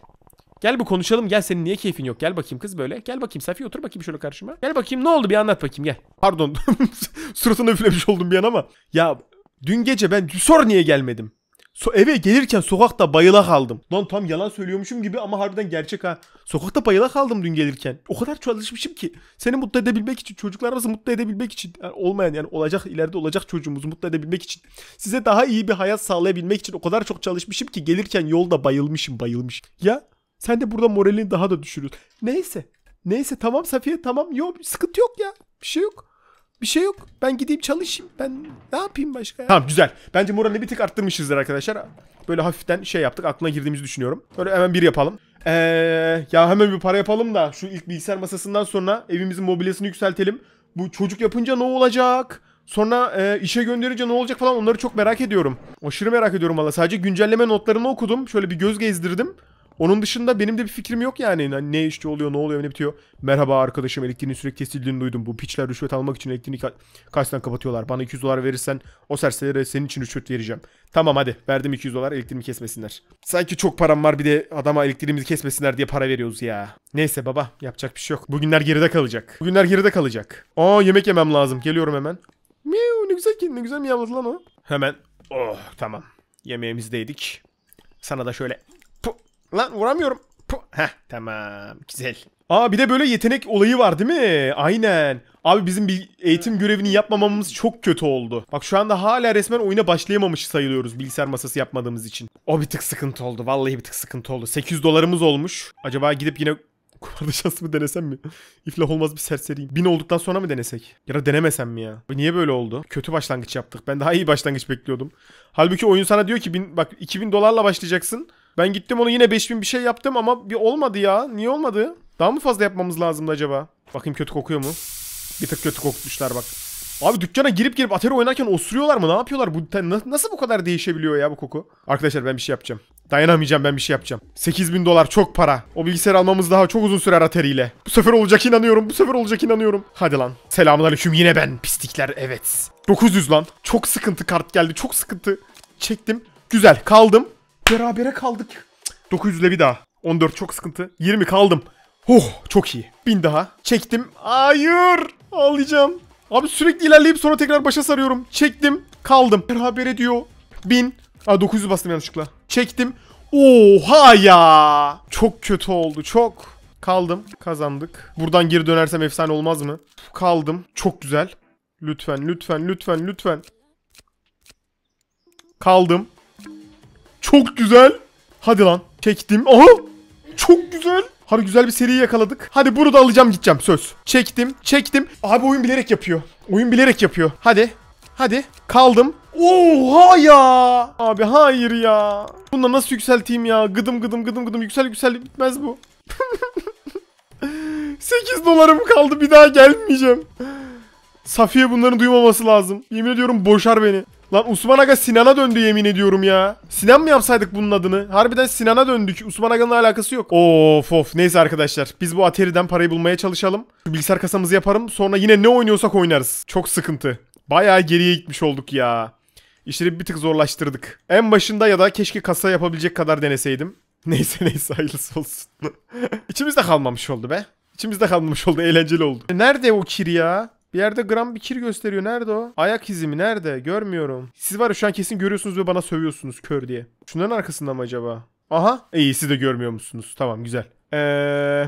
Gel bu konuşalım gel senin niye keyfin yok gel bakayım kız böyle. Gel bakayım Safiye otur bakayım şöyle karşıma. Gel bakayım ne oldu bir anlat bakayım gel. Pardon suratına üflemiş oldum bir an ama. Ya dün gece ben sor niye gelmedim. So eve gelirken sokakta bayıla kaldım. Lan tam yalan söylüyormuşum gibi ama harbiden gerçek ha. Sokakta bayıla kaldım dün gelirken. O kadar çalışmışım ki. Seni mutlu edebilmek için, çocuklarımızı mutlu edebilmek için. Yani olmayan yani olacak, ileride olacak çocuğumuzu mutlu edebilmek için. Size daha iyi bir hayat sağlayabilmek için o kadar çok çalışmışım ki gelirken yolda bayılmışım bayılmış. Ya sen de burada moralini daha da düşürüyorsun. Neyse. Neyse tamam Safiye tamam. Yok sıkıntı yok ya. Bir şey yok. Bir şey yok. Ben gideyim çalışayım. Ben ne yapayım başka ya? Tamam güzel. Bence moralini bir tık arttırmışızdır arkadaşlar. Böyle hafiften şey yaptık. Aklına girdiğimizi düşünüyorum. Böyle hemen bir yapalım. Ee, ya hemen bir para yapalım da şu ilk bilgisayar masasından sonra evimizin mobilyasını yükseltelim. Bu çocuk yapınca ne olacak? Sonra e, işe gönderince ne olacak falan onları çok merak ediyorum. Aşırı merak ediyorum valla. Sadece güncelleme notlarını okudum. Şöyle bir göz gezdirdim. Onun dışında benim de bir fikrim yok yani. Hani ne işte oluyor, ne oluyor, ne bitiyor. Merhaba arkadaşım elektriğin sürekli kesildiğini duydum. Bu piçler rüşvet almak için elektriğini ka- karşıdan kapatıyorlar. Bana 200 dolar verirsen o serserilere senin için rüşvet vereceğim. Tamam hadi verdim 200 dolar elektriğimi kesmesinler. Sanki çok param var bir de adama elektriğimizi kesmesinler diye para veriyoruz ya. Neyse baba yapacak bir şey yok. Bugünler geride kalacak. Bugünler geride kalacak. Aa yemek yemem lazım. Geliyorum hemen. Miu ne güzel ki ne güzel miyavladı lan o. Hemen. Oh tamam. Yemeğimizdeydik. Sana da şöyle Lan vuramıyorum. Puh. Heh tamam güzel. Aa bir de böyle yetenek olayı var değil mi? Aynen. Abi bizim bir eğitim görevini yapmamamız çok kötü oldu. Bak şu anda hala resmen oyuna başlayamamış sayılıyoruz bilgisayar masası yapmadığımız için. O bir tık sıkıntı oldu. Vallahi bir tık sıkıntı oldu. 800 dolarımız olmuş. Acaba gidip yine kumarda şansımı denesem mi? İflah olmaz bir serseriyim. 1000 olduktan sonra mı denesek? Ya da denemesem mi ya? Niye böyle oldu? Kötü başlangıç yaptık. Ben daha iyi başlangıç bekliyordum. Halbuki oyun sana diyor ki bin, bak 2000 dolarla başlayacaksın. Ben gittim onu yine 5000 bir şey yaptım ama bir olmadı ya. Niye olmadı? Daha mı fazla yapmamız lazımdı acaba? Bakayım kötü kokuyor mu? Bir tık kötü kokmuşlar bak. Abi dükkana girip girip Atari oynarken osuruyorlar mı? Ne yapıyorlar? Bu nasıl bu kadar değişebiliyor ya bu koku? Arkadaşlar ben bir şey yapacağım. Dayanamayacağım ben bir şey yapacağım. 8000 dolar çok para. O bilgisayar almamız daha çok uzun sürer Atari ile. Bu sefer olacak inanıyorum. Bu sefer olacak inanıyorum. Hadi lan. Selamünaleyküm yine ben. Pislikler evet. 900 lan. Çok sıkıntı kart geldi. Çok sıkıntı. Çektim. Güzel kaldım. Berabere kaldık. 900 ile bir daha. 14 çok sıkıntı. 20 kaldım. Oh çok iyi. 1000 daha. Çektim. Hayır. Ağlayacağım. Abi sürekli ilerleyip sonra tekrar başa sarıyorum. Çektim. Kaldım. Beraber ediyor. 1000. Aa 900 bastım yanlışlıkla. Çektim. Oha ya. Çok kötü oldu. Çok. Kaldım. Kazandık. Buradan geri dönersem efsane olmaz mı? Kaldım. Çok güzel. Lütfen, lütfen, lütfen, lütfen. Kaldım. Çok güzel. Hadi lan. Çektim. Aha. Çok güzel. Hadi güzel bir seriyi yakaladık. Hadi bunu da alacağım gideceğim söz. Çektim. Çektim. Abi oyun bilerek yapıyor. Oyun bilerek yapıyor. Hadi. Hadi. Kaldım. Oha ya. Abi hayır ya. Bunu nasıl yükselteyim ya? Gıdım gıdım gıdım gıdım. Yüksel yüksel bitmez bu. 8 dolarım kaldı. Bir daha gelmeyeceğim. Safiye bunların duymaması lazım. Yemin ediyorum boşar beni. Lan Osman Aga Sinan'a döndü yemin ediyorum ya. Sinan mı yapsaydık bunun adını? Harbiden Sinan'a döndük. Osman Aga'nın alakası yok. Of of. Neyse arkadaşlar. Biz bu Atari'den parayı bulmaya çalışalım. Şu bilgisayar kasamızı yaparım. Sonra yine ne oynuyorsak oynarız. Çok sıkıntı. Bayağı geriye gitmiş olduk ya. İşleri bir tık zorlaştırdık. En başında ya da keşke kasa yapabilecek kadar deneseydim. Neyse neyse hayırlısı olsun. İçimizde kalmamış oldu be. İçimizde kalmamış oldu. Eğlenceli oldu. Nerede o kir ya? Bir yerde gram bir kir gösteriyor. Nerede o? Ayak izimi nerede? Görmüyorum. Siz var ya şu an kesin görüyorsunuz ve bana sövüyorsunuz kör diye. Şunların arkasında mı acaba? Aha. İyi de görmüyor musunuz? Tamam güzel. Ee,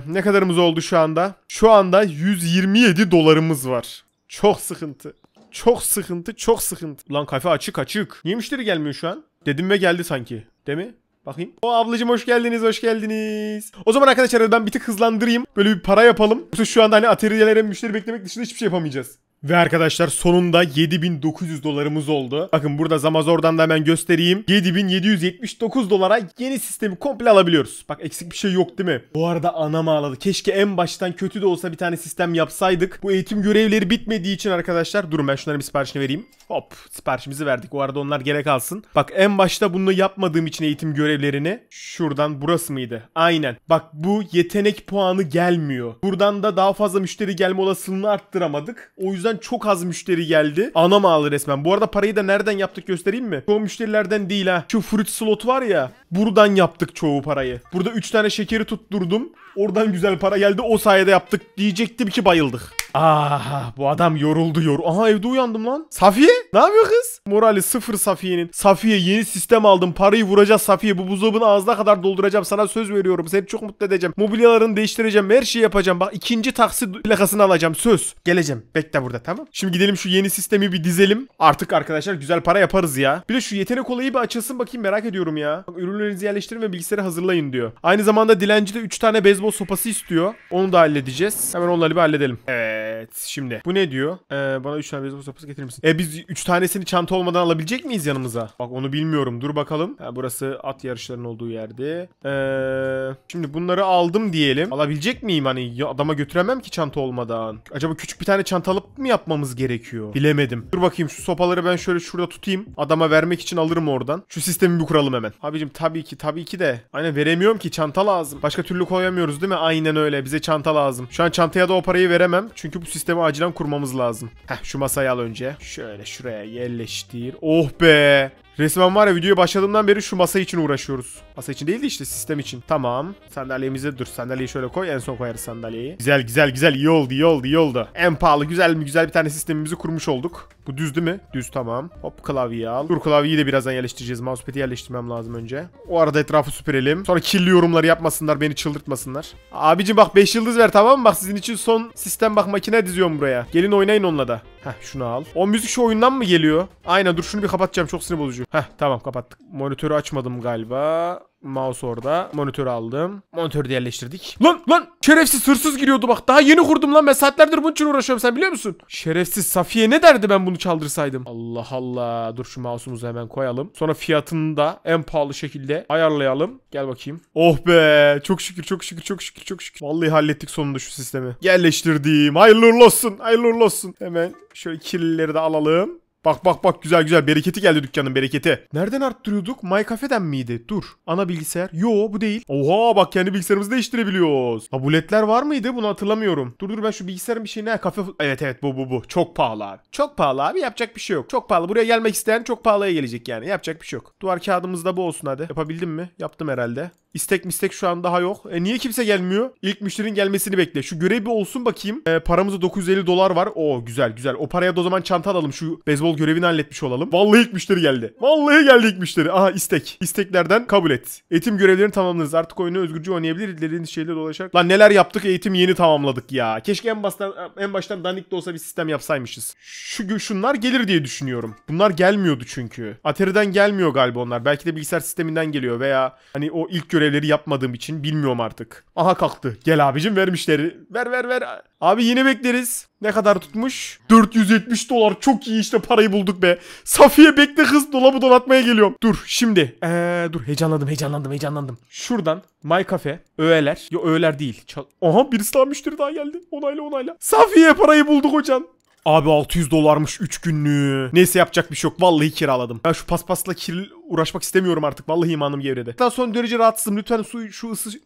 ne kadarımız oldu şu anda? Şu anda 127 dolarımız var. Çok sıkıntı. Çok sıkıntı, çok sıkıntı. Lan kafe açık açık. Niye müşteri gelmiyor şu an? Dedim ve geldi sanki. Değil mi? Bakayım. O ablacım hoş geldiniz, hoş geldiniz. O zaman arkadaşlar ben bir tık hızlandırayım. Böyle bir para yapalım. Yoksa şu anda hani atölyelere müşteri beklemek dışında hiçbir şey yapamayacağız. Ve arkadaşlar sonunda 7900 dolarımız oldu. Bakın burada Zamazor'dan da hemen göstereyim. 7779 dolara yeni sistemi komple alabiliyoruz. Bak eksik bir şey yok değil mi? Bu arada anam ağladı. Keşke en baştan kötü de olsa bir tane sistem yapsaydık. Bu eğitim görevleri bitmediği için arkadaşlar. Durun ben şunların bir siparişini vereyim. Hop siparişimizi verdik. Bu arada onlar gerek alsın. Bak en başta bunu yapmadığım için eğitim görevlerini. Şuradan burası mıydı? Aynen. Bak bu yetenek puanı gelmiyor. Buradan da daha fazla müşteri gelme olasılığını arttıramadık. O yüzden yüzden çok az müşteri geldi. Anam ağlı resmen. Bu arada parayı da nereden yaptık göstereyim mi? Çoğu müşterilerden değil ha. Şu fruit slot var ya. Buradan yaptık çoğu parayı. Burada 3 tane şekeri tutturdum. Oradan güzel para geldi. O sayede yaptık. Diyecektim ki bayıldık. Ah bu adam yoruldu yor. Aha evde uyandım lan. Safiye ne yapıyor kız? Morali sıfır Safiye'nin. Safiye yeni sistem aldım. Parayı vuracağız Safiye. Bu buzdolabını ağzına kadar dolduracağım. Sana söz veriyorum. Seni çok mutlu edeceğim. Mobilyalarını değiştireceğim. Her şeyi yapacağım. Bak ikinci taksi plakasını alacağım. Söz. Geleceğim. Bekle burada tamam. Şimdi gidelim şu yeni sistemi bir dizelim. Artık arkadaşlar güzel para yaparız ya. Bir de şu yetenek olayı bir açılsın bakayım merak ediyorum ya. Bak, ürünlerinizi yerleştirin ve bilgisayarı hazırlayın diyor. Aynı zamanda dilenci de 3 tane beyzbol basketbol sopası istiyor. Onu da halledeceğiz. Hemen onları bir halledelim. Evet. Evet şimdi bu ne diyor? Ee, bana 3 tane beyzbol sopası getirir misin? E biz 3 tanesini çanta olmadan alabilecek miyiz yanımıza? Bak onu bilmiyorum dur bakalım. Ha, burası at yarışlarının olduğu yerdi. Ee, şimdi bunları aldım diyelim. Alabilecek miyim hani adama götüremem ki çanta olmadan. Acaba küçük bir tane çanta alıp mı yapmamız gerekiyor? Bilemedim. Dur bakayım şu sopaları ben şöyle şurada tutayım. Adama vermek için alırım oradan. Şu sistemi bir kuralım hemen. Abicim tabii ki tabii ki de. Aynen hani veremiyorum ki çanta lazım. Başka türlü koyamıyoruz değil mi? Aynen öyle bize çanta lazım. Şu an çantaya da o parayı veremem. Çünkü bu sistemi acilen kurmamız lazım. Heh şu masayı al önce. Şöyle şuraya yerleştir. Oh be. Resmen var ya videoya başladığımdan beri şu masa için uğraşıyoruz. Masa için değildi işte sistem için. Tamam. Sandalyemize dur. Sandalyeyi şöyle koy. En son koyarız sandalyeyi. Güzel güzel güzel. İyi oldu iyi oldu iyi oldu. En pahalı güzel mi güzel bir tane sistemimizi kurmuş olduk. Bu düz değil mi? Düz tamam. Hop klavyeyi al. Dur klavyeyi de birazdan yerleştireceğiz. Mousepad'i yerleştirmem lazım önce. O arada etrafı süpürelim. Sonra kirli yorumları yapmasınlar. Beni çıldırtmasınlar. Abicim bak 5 yıldız ver tamam mı? Bak sizin için son sistem bak makine diziyorum buraya. Gelin oynayın onunla da. Heh şunu al. O müzik şu oyundan mı geliyor? Aynen dur şunu bir kapatacağım çok sinir bozucu. Heh tamam kapattık. Monitörü açmadım galiba. Mouse orada. Monitörü aldım. Monitörü de yerleştirdik. Lan lan şerefsiz hırsız giriyordu bak. Daha yeni kurdum lan. Ben saatlerdir bunun için uğraşıyorum sen biliyor musun? Şerefsiz Safiye ne derdi ben bunu çaldırsaydım? Allah Allah. Dur şu mouse'umuzu hemen koyalım. Sonra fiyatını da en pahalı şekilde ayarlayalım. Gel bakayım. Oh be. Çok şükür çok şükür çok şükür çok şükür. Vallahi hallettik sonunda şu sistemi. Yerleştirdim. Hayırlı olsun. Hayırlı olsun. Hemen şöyle kirlileri de alalım. Bak bak bak güzel güzel bereketi geldi dükkanın bereketi. Nereden arttırıyorduk? My Cafe'den miydi? Dur. Ana bilgisayar. Yo bu değil. Oha bak kendi bilgisayarımızı değiştirebiliyoruz. Tabletler var mıydı? Bunu hatırlamıyorum. Dur dur ben şu bilgisayarın bir şeyine kafe... Evet evet bu bu bu. Çok pahalı abi. Çok pahalı abi yapacak bir şey yok. Çok pahalı. Buraya gelmek isteyen çok pahalıya gelecek yani. Yapacak bir şey yok. Duvar kağıdımız da bu olsun hadi. Yapabildim mi? Yaptım herhalde. İstek mistek şu an daha yok. E niye kimse gelmiyor? İlk müşterinin gelmesini bekle. Şu görevi olsun bakayım. E, paramızda 950 dolar var. Oo güzel güzel. O paraya da o zaman çanta alalım. Şu beyzbol görevini halletmiş olalım. Vallahi ilk müşteri geldi. Vallahi geldi ilk müşteri. Aha istek. İsteklerden kabul et. Eğitim görevlerini tamamladınız. Artık oyunu özgürce oynayabilir. İlerileriniz şeyle dolaşarak. Lan neler yaptık eğitim yeni tamamladık ya. Keşke en baştan, en baştan danik de olsa bir sistem yapsaymışız. Şu şunlar gelir diye düşünüyorum. Bunlar gelmiyordu çünkü. Atari'den gelmiyor galiba onlar. Belki de bilgisayar sisteminden geliyor veya hani o ilk görev görevleri yapmadığım için bilmiyorum artık. Aha kalktı. Gel abicim vermişleri. Ver ver ver. Abi yine bekleriz. Ne kadar tutmuş? 470 dolar. Çok iyi işte parayı bulduk be. Safiye bekle kız dolabı donatmaya geliyorum. Dur şimdi. Ee, dur heyecanlandım heyecanlandım heyecanlandım. Şuradan My Cafe öğeler. Yo öğeler değil. Çal Aha birisi daha müşteri daha geldi. Onayla onayla. Safiye parayı bulduk hocam. Abi 600 dolarmış 3 günlüğü. Neyse yapacak bir şey yok. Vallahi kiraladım. Ben şu paspasla kirli uğraşmak istemiyorum artık. Vallahi imanım gevredi. Daha son derece rahatsızım. Lütfen su, şu ısı... Cık.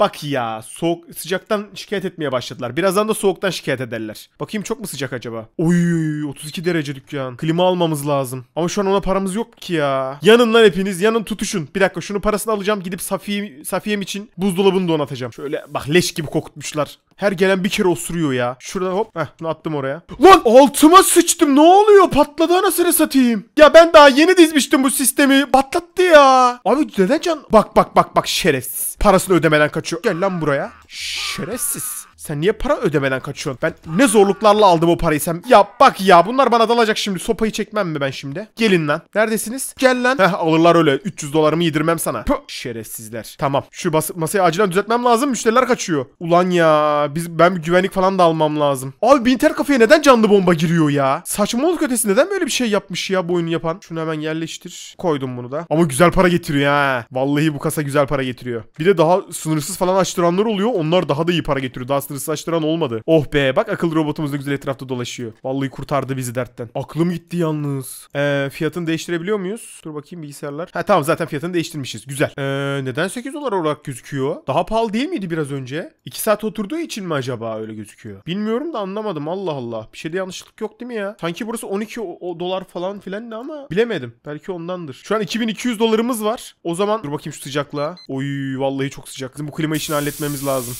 Bak ya soğuk sıcaktan şikayet etmeye başladılar. Birazdan da soğuktan şikayet ederler. Bakayım çok mu sıcak acaba? Oy 32 derece dükkan. Klima almamız lazım. Ama şu an ona paramız yok ki ya. Yanın lan hepiniz yanın tutuşun. Bir dakika şunu parasını alacağım gidip Safiye, Safiye'm için buzdolabını donatacağım. Şöyle bak leş gibi kokutmuşlar. Her gelen bir kere osuruyor ya. Şuradan hop. Heh, bunu attım oraya. Lan altıma sıçtım. Ne oluyor? Patladı anasını satayım. Ya ben daha yeni dizmiştim bu sistemi. Patlattı ya. Abi neden can? Bak bak bak bak şerefsiz. Parasını ödemeden kaç kaçıyor. Gel lan buraya. Şerefsiz. Sen niye para ödemeden kaçıyorsun? Ben ne zorluklarla aldım o parayı sen. Ya bak ya bunlar bana dalacak şimdi. Sopayı çekmem mi ben şimdi? Gelin lan. Neredesiniz? Gel lan. Heh alırlar öyle. 300 dolarımı yedirmem sana. Puh. Şerefsizler. Tamam. Şu bas masayı acilen düzeltmem lazım. Müşteriler kaçıyor. Ulan ya. Biz ben bir güvenlik falan da almam lazım. Abi bir internet kafeye neden canlı bomba giriyor ya? Saçmalık ötesi neden böyle bir şey yapmış ya bu oyunu yapan? Şunu hemen yerleştir. Koydum bunu da. Ama güzel para getiriyor ya. Vallahi bu kasa güzel para getiriyor. Bir de daha sınırsız falan açtıranlar oluyor. Onlar daha da iyi para getiriyor. Daha Saçtıran olmadı. Oh be bak akıllı robotumuz da güzel etrafta dolaşıyor. Vallahi kurtardı bizi dertten. Aklım gitti yalnız. Ee, fiyatını değiştirebiliyor muyuz? Dur bakayım bilgisayarlar. Ha tamam zaten fiyatını değiştirmişiz. Güzel. Ee, neden 8 dolar olarak gözüküyor? Daha pahalı değil miydi biraz önce? 2 saat oturduğu için mi acaba öyle gözüküyor? Bilmiyorum da anlamadım Allah Allah. Bir şeyde yanlışlık yok değil mi ya? Sanki burası 12 o, o dolar falan filan da ama bilemedim. Belki ondandır. Şu an 2200 dolarımız var. O zaman dur bakayım şu sıcaklığa. Oy vallahi çok sıcak. Bizim bu klima işini halletmemiz lazım.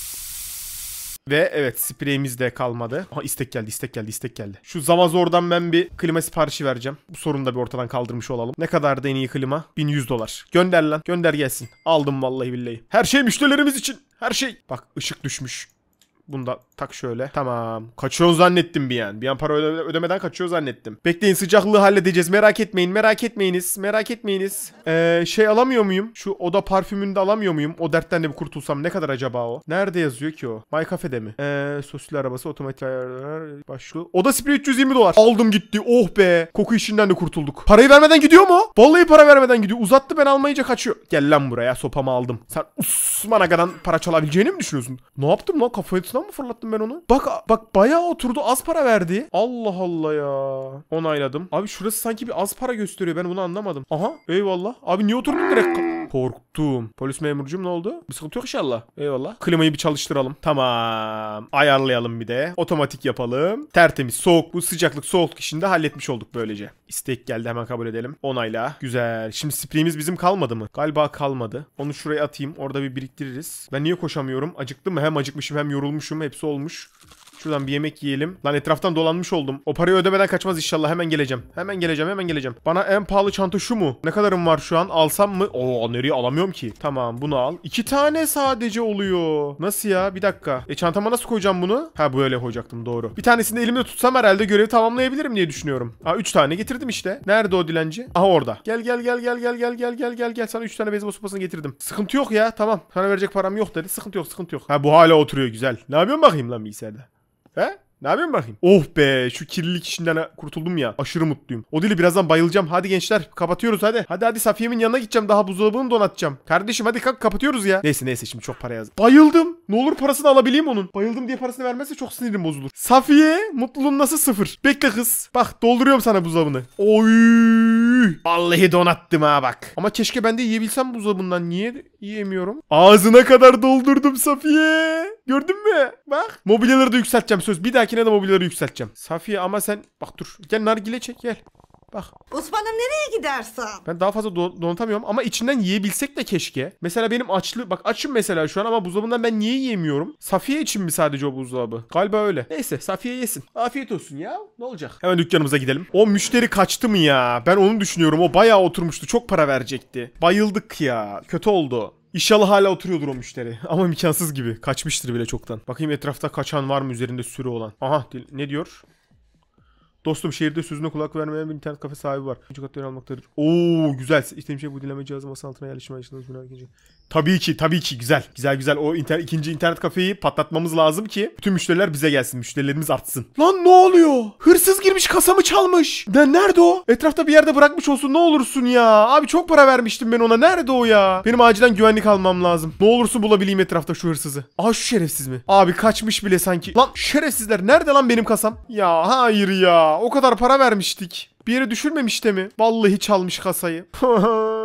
Ve evet spreyimiz de kalmadı. Aha istek geldi istek geldi istek geldi. Şu Zamazor'dan ben bir klima siparişi vereceğim. Bu sorunu da bir ortadan kaldırmış olalım. Ne kadar da en iyi klima? 1100 dolar. Gönder lan gönder gelsin. Aldım vallahi billahi. Her şey müşterilerimiz için. Her şey. Bak ışık düşmüş bunda tak şöyle. Tamam. Kaçıyor zannettim bir an. Bir an para ödemeden kaçıyor zannettim. Bekleyin sıcaklığı halledeceğiz. Merak etmeyin. Merak etmeyiniz. Merak etmeyiniz. Ee, şey alamıyor muyum? Şu oda parfümünü de alamıyor muyum? O dertten de bir kurtulsam. Ne kadar acaba o? Nerede yazıyor ki o? My Cafe'de mi? Ee, sosyal arabası otomatik ayarlar. Başka. Oda spray 320 dolar. Aldım gitti. Oh be. Koku işinden de kurtulduk. Parayı vermeden gidiyor mu? Vallahi para vermeden gidiyor. Uzattı ben almayınca kaçıyor. Gel lan buraya. Sopamı aldım. Sen Usman Aga'dan para çalabileceğini mi düşünüyorsun? Ne yaptım lan? Kafayı Yanlışlıkla mı fırlattım ben onu? Bak bak bayağı oturdu az para verdi. Allah Allah ya. Onayladım. Abi şurası sanki bir az para gösteriyor ben bunu anlamadım. Aha eyvallah. Abi niye oturdun direkt? Korktum. Polis memurcum ne oldu? Bir sıkıntı yok inşallah. Eyvallah. Klimayı bir çalıştıralım. Tamam. Ayarlayalım bir de. Otomatik yapalım. Tertemiz. Soğuk. Bu sıcaklık soğuk işinde halletmiş olduk böylece. İstek geldi hemen kabul edelim. Onayla. Güzel. Şimdi spreyimiz bizim kalmadı mı? Galiba kalmadı. Onu şuraya atayım. Orada bir biriktiririz. Ben niye koşamıyorum? Acıktım mı? Hem acıkmışım hem yorulmuşum. Hepsi olmuş. Şuradan bir yemek yiyelim. Lan etraftan dolanmış oldum. O parayı ödemeden kaçmaz inşallah. Hemen geleceğim. Hemen geleceğim. Hemen geleceğim. Bana en pahalı çanta şu mu? Ne kadarım var şu an? Alsam mı? Oo nereye alamıyorum ki? Tamam bunu al. İki tane sadece oluyor. Nasıl ya? Bir dakika. E çantama nasıl koyacağım bunu? Ha böyle koyacaktım doğru. Bir tanesini elimde tutsam herhalde görevi tamamlayabilirim diye düşünüyorum. Ha üç tane getirdim işte. Nerede o dilenci? Aha orada. Gel gel gel gel gel gel gel gel gel gel. Sana üç tane beyzbol sopasını getirdim. Sıkıntı yok ya. Tamam. Sana verecek param yok dedi. Sıkıntı yok sıkıntı yok. Ha bu hala oturuyor güzel. Ne yapıyorsun bakayım lan bilgisayarda? Huh? Ne yapayım bakayım? Oh be şu kirlilik işinden kurtuldum ya. Aşırı mutluyum. O dili birazdan bayılacağım. Hadi gençler kapatıyoruz hadi. Hadi hadi Safiye'min yanına gideceğim. Daha buzdolabını donatacağım. Kardeşim hadi kalk kapatıyoruz ya. Neyse neyse şimdi çok para yazdım. Bayıldım. Ne olur parasını alabileyim onun. Bayıldım diye parasını vermezse çok sinirim bozulur. Safiye mutluluğun nasıl sıfır? Bekle kız. Bak dolduruyorum sana buzdolabını. Oy. Vallahi donattım ha bak. Ama keşke ben de yiyebilsem buzdolabından. Niye yiyemiyorum? Ağzına kadar doldurdum Safiye. Gördün mü? Bak. Mobilyaları da yükselteceğim söz. Bir dahaki makinede mobilyaları yükselteceğim. Safiye ama sen bak dur. Gel nargile çek gel. Bak. Osman'ım nereye gidersen? Ben daha fazla donatamıyorum ama içinden yiyebilsek de keşke. Mesela benim açlı bak açım mesela şu an ama buzdolabından ben niye yiyemiyorum? Safiye için mi sadece o buzdolabı? Galiba öyle. Neyse Safiye yesin. Afiyet olsun ya. Ne olacak? Hemen dükkanımıza gidelim. O müşteri kaçtı mı ya? Ben onu düşünüyorum. O bayağı oturmuştu. Çok para verecekti. Bayıldık ya. Kötü oldu. İnşallah hala oturuyordur o müşteri. Ama imkansız gibi. Kaçmıştır bile çoktan. Bakayım etrafta kaçan var mı üzerinde sürü olan. Aha ne diyor? Dostum şehirde sözüne kulak vermeyen bir internet kafe sahibi var. Üçüncü katları almaktadır. Oo güzel. İstediğim şey bu dinleme cihazı masa altına yerleştirme açısından günah ikinci. Tabii ki tabii ki güzel. Güzel güzel o inter ikinci internet kafeyi patlatmamız lazım ki bütün müşteriler bize gelsin. Müşterilerimiz artsın. Lan ne oluyor? Hırsız girmiş kasamı çalmış. De nerede o? Etrafta bir yerde bırakmış olsun ne olursun ya. Abi çok para vermiştim ben ona. Nerede o ya? Benim acilen güvenlik almam lazım. Ne olursun bulabileyim etrafta şu hırsızı. Aa şu şerefsiz mi? Abi kaçmış bile sanki. Lan şerefsizler nerede lan benim kasam? Ya hayır ya. O kadar para vermiştik. Bir yere düşürmemiş de mi? Vallahi çalmış kasayı.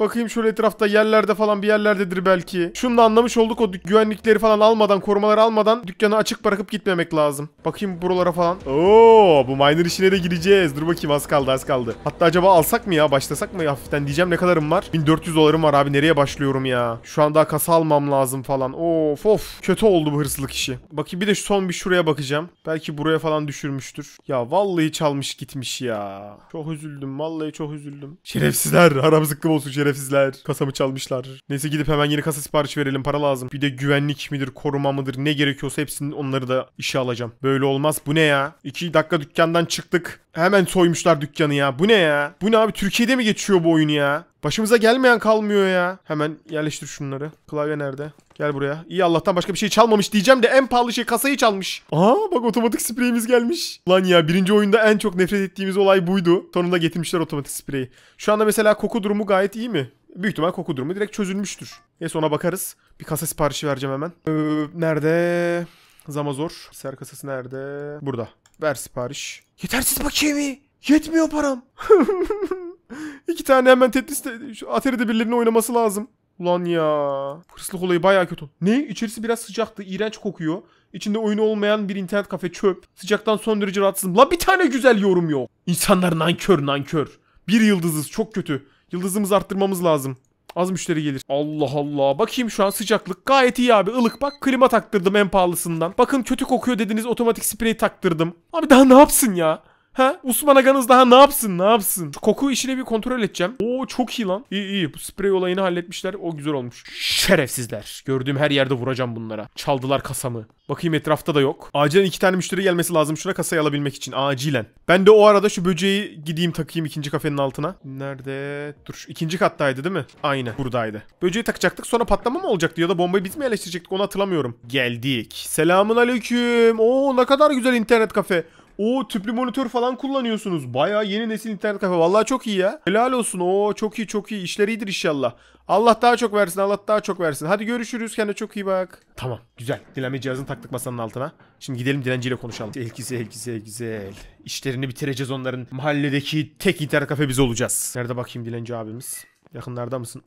Bakayım şöyle etrafta yerlerde falan bir yerlerdedir belki. Şunu da anlamış olduk o güvenlikleri falan almadan korumaları almadan dükkanı açık bırakıp gitmemek lazım. Bakayım buralara falan. Oo bu miner işine de gireceğiz. Dur bakayım az kaldı az kaldı. Hatta acaba alsak mı ya başlasak mı hafiften diyeceğim ne kadarım var? 1400 dolarım var abi nereye başlıyorum ya? Şu an daha kasa almam lazım falan. Of of kötü oldu bu hırsızlık işi. Bakayım bir de son bir şuraya bakacağım. Belki buraya falan düşürmüştür. Ya vallahi çalmış gitmiş ya. Çok üzüldüm vallahi çok üzüldüm. Şerefsizler aramızı zıkkım olsun şerefsizler şerefsizler. Kasamı çalmışlar. Neyse gidip hemen yeni kasa siparişi verelim. Para lazım. Bir de güvenlik midir, koruma mıdır ne gerekiyorsa hepsini onları da işe alacağım. Böyle olmaz. Bu ne ya? 2 dakika dükkandan çıktık. Hemen soymuşlar dükkanı ya. Bu ne ya? Bu ne abi? Türkiye'de mi geçiyor bu oyun ya? Başımıza gelmeyen kalmıyor ya. Hemen yerleştir şunları. Klavye nerede? Gel buraya. İyi Allah'tan başka bir şey çalmamış diyeceğim de en pahalı şey kasayı çalmış. Aha bak otomatik spreyimiz gelmiş. Lan ya birinci oyunda en çok nefret ettiğimiz olay buydu. Sonunda getirmişler otomatik spreyi. Şu anda mesela koku durumu gayet iyi mi? Büyük ihtimal koku durumu direkt çözülmüştür. Neyse ona bakarız. Bir kasa siparişi vereceğim hemen. Ee, nerede? Zamazor. Ser kasası nerede? Burada. Ver sipariş. Yetersiz bakiyemi. Yetmiyor param. İki tane hemen Tetris'te Atari'de birilerinin oynaması lazım. Ulan ya. Hırsızlık olayı baya kötü. Ne? İçerisi biraz sıcaktı. iğrenç kokuyor. İçinde oyunu olmayan bir internet kafe çöp. Sıcaktan son derece rahatsızım. La bir tane güzel yorum yok. İnsanlar nankör nankör. Bir yıldızız çok kötü. Yıldızımızı arttırmamız lazım. Az müşteri gelir. Allah Allah. Bakayım şu an sıcaklık. Gayet iyi abi. Ilık bak. Klima taktırdım en pahalısından. Bakın kötü kokuyor dediniz. Otomatik spreyi taktırdım. Abi daha ne yapsın ya? Ha? Osman Aganız daha ne yapsın ne yapsın? Şu koku işini bir kontrol edeceğim. Oo çok iyi lan. İyi iyi. Bu sprey olayını halletmişler. O güzel olmuş. Şerefsizler. Gördüğüm her yerde vuracağım bunlara. Çaldılar kasamı. Bakayım etrafta da yok. Acilen iki tane müşteri gelmesi lazım şuna kasayı alabilmek için. Acilen. Ben de o arada şu böceği gideyim takayım ikinci kafenin altına. Nerede? Dur şu ikinci kattaydı değil mi? Aynen buradaydı. Böceği takacaktık sonra patlama mı olacaktı ya da bombayı biz mi yerleştirecektik onu hatırlamıyorum. Geldik. Selamun aleyküm. Oo ne kadar güzel internet kafe. O tüplü monitör falan kullanıyorsunuz. Baya yeni nesil internet kafe. Vallahi çok iyi ya. Helal olsun. o, çok iyi çok iyi. İşler iyidir inşallah. Allah daha çok versin. Allah daha çok versin. Hadi görüşürüz. Kendine çok iyi bak. Tamam. Güzel. Dilenme cihazını taktık masanın altına. Şimdi gidelim dilenciyle konuşalım. El güzel güzel güzel. İşlerini bitireceğiz onların. Mahalledeki tek internet kafe biz olacağız. Nerede bakayım dilenci abimiz? Yakınlarda mısın?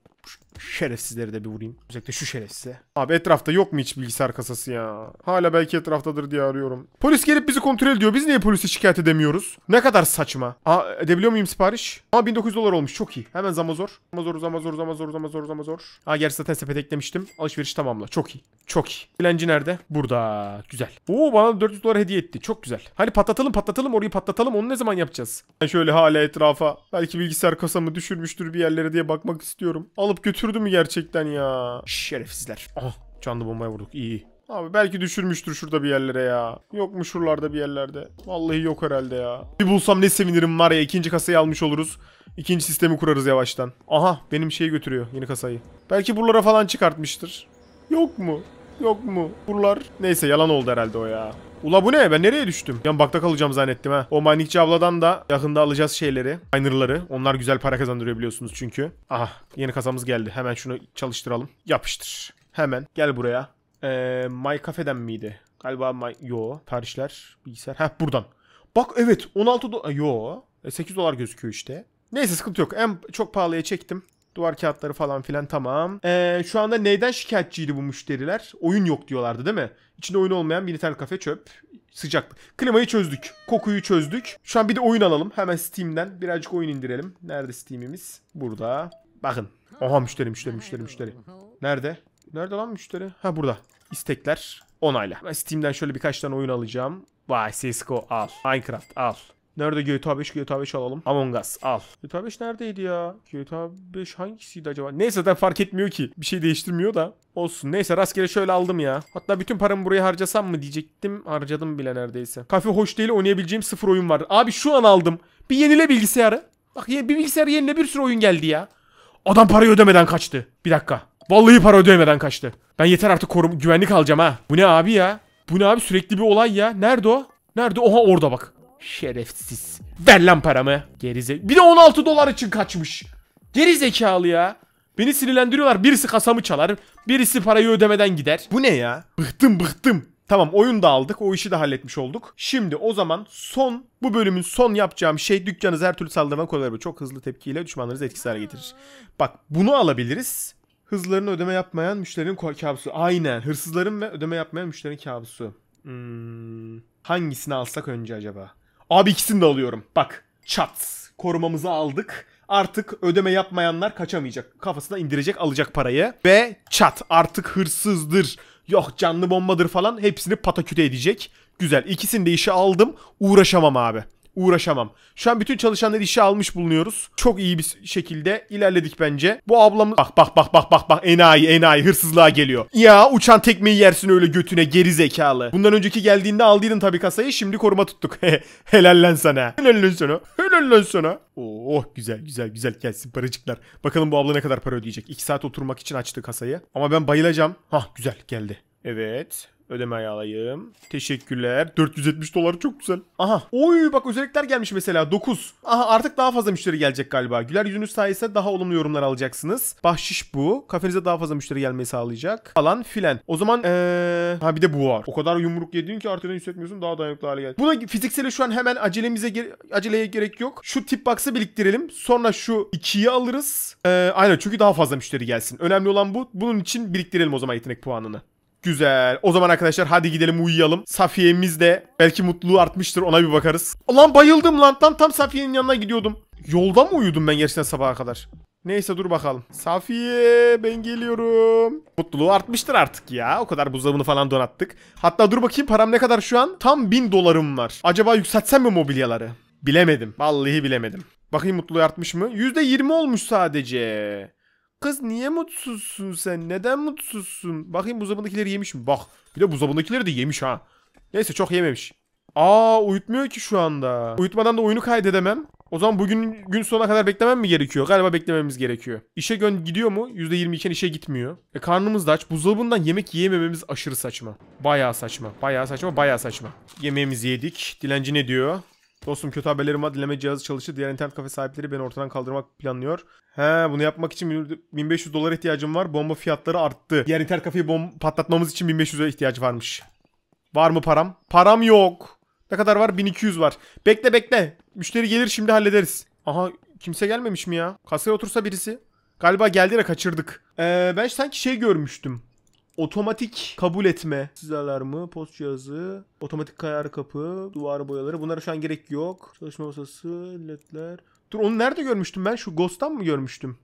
Şerefsizleri de bir vurayım. Özellikle şu şerefsize. Abi etrafta yok mu hiç bilgisayar kasası ya? Hala belki etraftadır diye arıyorum. Polis gelip bizi kontrol ediyor. Biz niye polise şikayet edemiyoruz? Ne kadar saçma. Aa edebiliyor muyum sipariş? Aa 1900 dolar olmuş. Çok iyi. Hemen zamazor. Zamazor zamazor zamazor zamazor zamazor. Aa gerçi zaten sepete eklemiştim. Alışveriş tamamla. Çok iyi. Çok iyi. Dilenci nerede? Burada. Güzel. Oo bana 400 dolar hediye etti. Çok güzel. Hani patlatalım patlatalım orayı patlatalım. Onu ne zaman yapacağız? Ben şöyle hala etrafa belki bilgisayar kasamı düşürmüştür bir yerlere diye bakmak istiyorum. Alıp götür düşürdü mü gerçekten ya? Şerefsizler. Ah canlı bombaya vurduk iyi. Abi belki düşürmüştür şurada bir yerlere ya. Yok mu şuralarda bir yerlerde? Vallahi yok herhalde ya. Bir bulsam ne sevinirim var ya. İkinci kasayı almış oluruz. İkinci sistemi kurarız yavaştan. Aha benim şeyi götürüyor yeni kasayı. Belki buralara falan çıkartmıştır. Yok mu? Yok mu? Buralar. Neyse yalan oldu herhalde o ya. Ula bu ne? Ben nereye düştüm? Yani bakta kalacağım zannettim ha. O manikçi abladan da yakında alacağız şeyleri. Miner'ları. Onlar güzel para kazandırıyor biliyorsunuz çünkü. Aha yeni kasamız geldi. Hemen şunu çalıştıralım. Yapıştır. Hemen gel buraya. Ee, My Cafe'den miydi? Galiba My... Yo. Tarihler, bilgisayar. Heh buradan. Bak evet 16 dolar. Yo. 8 e, dolar gözüküyor işte. Neyse sıkıntı yok. En çok pahalıya çektim. Duvar kağıtları falan filan tamam. Ee, şu anda neyden şikayetçiydi bu müşteriler? Oyun yok diyorlardı değil mi? İçinde oyun olmayan bir internet kafe çöp. Sıcaklık. Klimayı çözdük. Kokuyu çözdük. Şu an bir de oyun alalım. Hemen Steam'den birazcık oyun indirelim. Nerede Steam'imiz? Burada. Bakın. Oha müşteri müşteri müşteri müşteri. Nerede? Nerede lan müşteri? Ha burada. İstekler. Onayla. Ben Steam'den şöyle birkaç tane oyun alacağım. Vay CSGO al. Minecraft al. Nerede GTA 5? GTA 5 alalım. Among Us al. GTA 5 neredeydi ya? GTA 5 hangisiydi acaba? Neyse zaten fark etmiyor ki. Bir şey değiştirmiyor da. Olsun. Neyse rastgele şöyle aldım ya. Hatta bütün paramı buraya harcasam mı diyecektim. Harcadım bile neredeyse. Kafe hoş değil oynayabileceğim sıfır oyun var. Abi şu an aldım. Bir yenile bilgisayarı. Bak bir bilgisayar yenile bir sürü oyun geldi ya. Adam parayı ödemeden kaçtı. Bir dakika. Vallahi para ödemeden kaçtı. Ben yeter artık korum güvenlik alacağım ha. Bu ne abi ya? Bu ne abi sürekli bir olay ya. Nerede o? Nerede? Oha orada bak. Şerefsiz. Ver lan paramı. Gerizek. Bir de 16 dolar için kaçmış. Gerizekalı ya. Beni sinirlendiriyorlar. Birisi kasamı çalar. Birisi parayı ödemeden gider. Bu ne ya? Bıktım bıktım. Tamam oyun da aldık. O işi de halletmiş olduk. Şimdi o zaman son bu bölümün son yapacağım şey dükkanınızı her türlü saldırıma koyabilir. çok hızlı tepkiyle düşmanlarınızı etkisiz hale getirir. Bak bunu alabiliriz. Hızlarını ödeme yapmayan müşterinin kabusu. Aynen. Hırsızların ve ödeme yapmayan müşterinin kabusu. Hmm, hangisini alsak önce acaba? Abi ikisini de alıyorum. Bak. Çat. Korumamızı aldık. Artık ödeme yapmayanlar kaçamayacak. Kafasına indirecek alacak parayı. Ve çat artık hırsızdır. Yok canlı bombadır falan hepsini pataküte edecek. Güzel. İkisini de işe aldım. Uğraşamam abi uğraşamam. Şu an bütün çalışanları işe almış bulunuyoruz. Çok iyi bir şekilde ilerledik bence. Bu ablamız bak bak bak bak bak bak enayi enayi hırsızlığa geliyor. Ya uçan tekmeyi yersin öyle götüne geri zekalı. Bundan önceki geldiğinde aldıydın tabii kasayı şimdi koruma tuttuk. Helal lan sana. Helal lan sana. Helal lan sana. Oh, oh güzel güzel güzel gelsin paracıklar. Bakalım bu abla ne kadar para ödeyecek. 2 saat oturmak için açtı kasayı. Ama ben bayılacağım. Hah güzel geldi. Evet. Ödeme alayım. Teşekkürler. 470 dolar çok güzel. Aha. Oy bak özellikler gelmiş mesela 9. Aha artık daha fazla müşteri gelecek galiba. Güler yüzünüz sayesinde daha olumlu yorumlar alacaksınız. Bahşiş bu. Kafenize daha fazla müşteri gelmeyi sağlayacak. Falan filan. O zaman ee... ha bir de bu var. O kadar yumruk yedin ki artık hissetmiyorsun daha dayanıklı hale geldi. Buna fiziksel şu an hemen acelemize ge aceleye gerek yok. Şu tip box'ı biriktirelim. Sonra şu 2'yi alırız. Ee, aynen çünkü daha fazla müşteri gelsin. Önemli olan bu. Bunun için biriktirelim o zaman yetenek puanını. Güzel. O zaman arkadaşlar hadi gidelim uyuyalım. Safiye'miz de belki mutluluğu artmıştır ona bir bakarız. Lan bayıldım lan. Tam tam Safiye'nin yanına gidiyordum. Yolda mı uyudum ben gerçekten sabaha kadar? Neyse dur bakalım. Safiye ben geliyorum. Mutluluğu artmıştır artık ya. O kadar buzdolabını falan donattık. Hatta dur bakayım param ne kadar şu an? Tam 1000 dolarım var. Acaba yükseltsem mi mobilyaları? Bilemedim. Vallahi bilemedim. Bakayım mutluluğu artmış mı? %20 olmuş sadece. Kız niye mutsuzsun sen? Neden mutsuzsun? Bakayım buzdolabındakileri yemiş mi? Bak. Bir de buzdolabındakileri de yemiş ha. Neyse çok yememiş. Aa uyutmuyor ki şu anda. Uyutmadan da oyunu kaydedemem. O zaman bugün gün sonuna kadar beklemem mi gerekiyor? Galiba beklememiz gerekiyor. İşe gön gidiyor mu? %20 iken işe gitmiyor. E karnımız da aç. Buzdolabından yemek yiyemememiz aşırı saçma. Bayağı saçma. Bayağı saçma. Bayağı saçma. Yemeğimizi yedik. Dilenci ne diyor? Dostum kötü haberlerim var. Dinleme cihazı çalıştı. Diğer internet kafe sahipleri beni ortadan kaldırmak planlıyor. He bunu yapmak için 1500 dolar ihtiyacım var. Bomba fiyatları arttı. Diğer internet kafeyi bom patlatmamız için 1500'e ihtiyacı varmış. Var mı param? Param yok. Ne kadar var? 1200 var. Bekle bekle. Müşteri gelir şimdi hallederiz. Aha kimse gelmemiş mi ya? Kasaya otursa birisi. Galiba geldi de kaçırdık. Ee, ben sanki şey görmüştüm otomatik kabul etme siz alarmı, post cihazı, otomatik kayar kapı, duvar boyaları. Bunlara şu an gerek yok. Çalışma masası, ledler. Dur onu nerede görmüştüm ben? Şu Ghost'tan mı görmüştüm?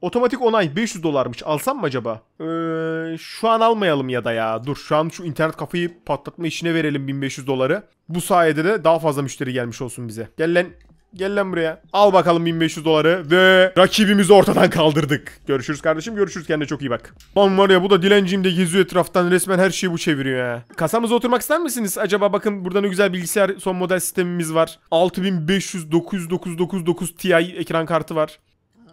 Otomatik onay 500 dolarmış. Alsam mı acaba? Ee, şu an almayalım ya da ya. Dur şu an şu internet kafayı patlatma işine verelim 1500 doları. Bu sayede de daha fazla müşteri gelmiş olsun bize. Gel lan Gel lan buraya. Al bakalım 1500 doları ve rakibimizi ortadan kaldırdık. Görüşürüz kardeşim görüşürüz kendine çok iyi bak. Lan var ya bu da dilenciyim de geziyor etraftan resmen her şeyi bu çeviriyor ya. Kasamıza oturmak ister misiniz? Acaba bakın burada ne güzel bilgisayar son model sistemimiz var. 6500 999 Ti ekran kartı var.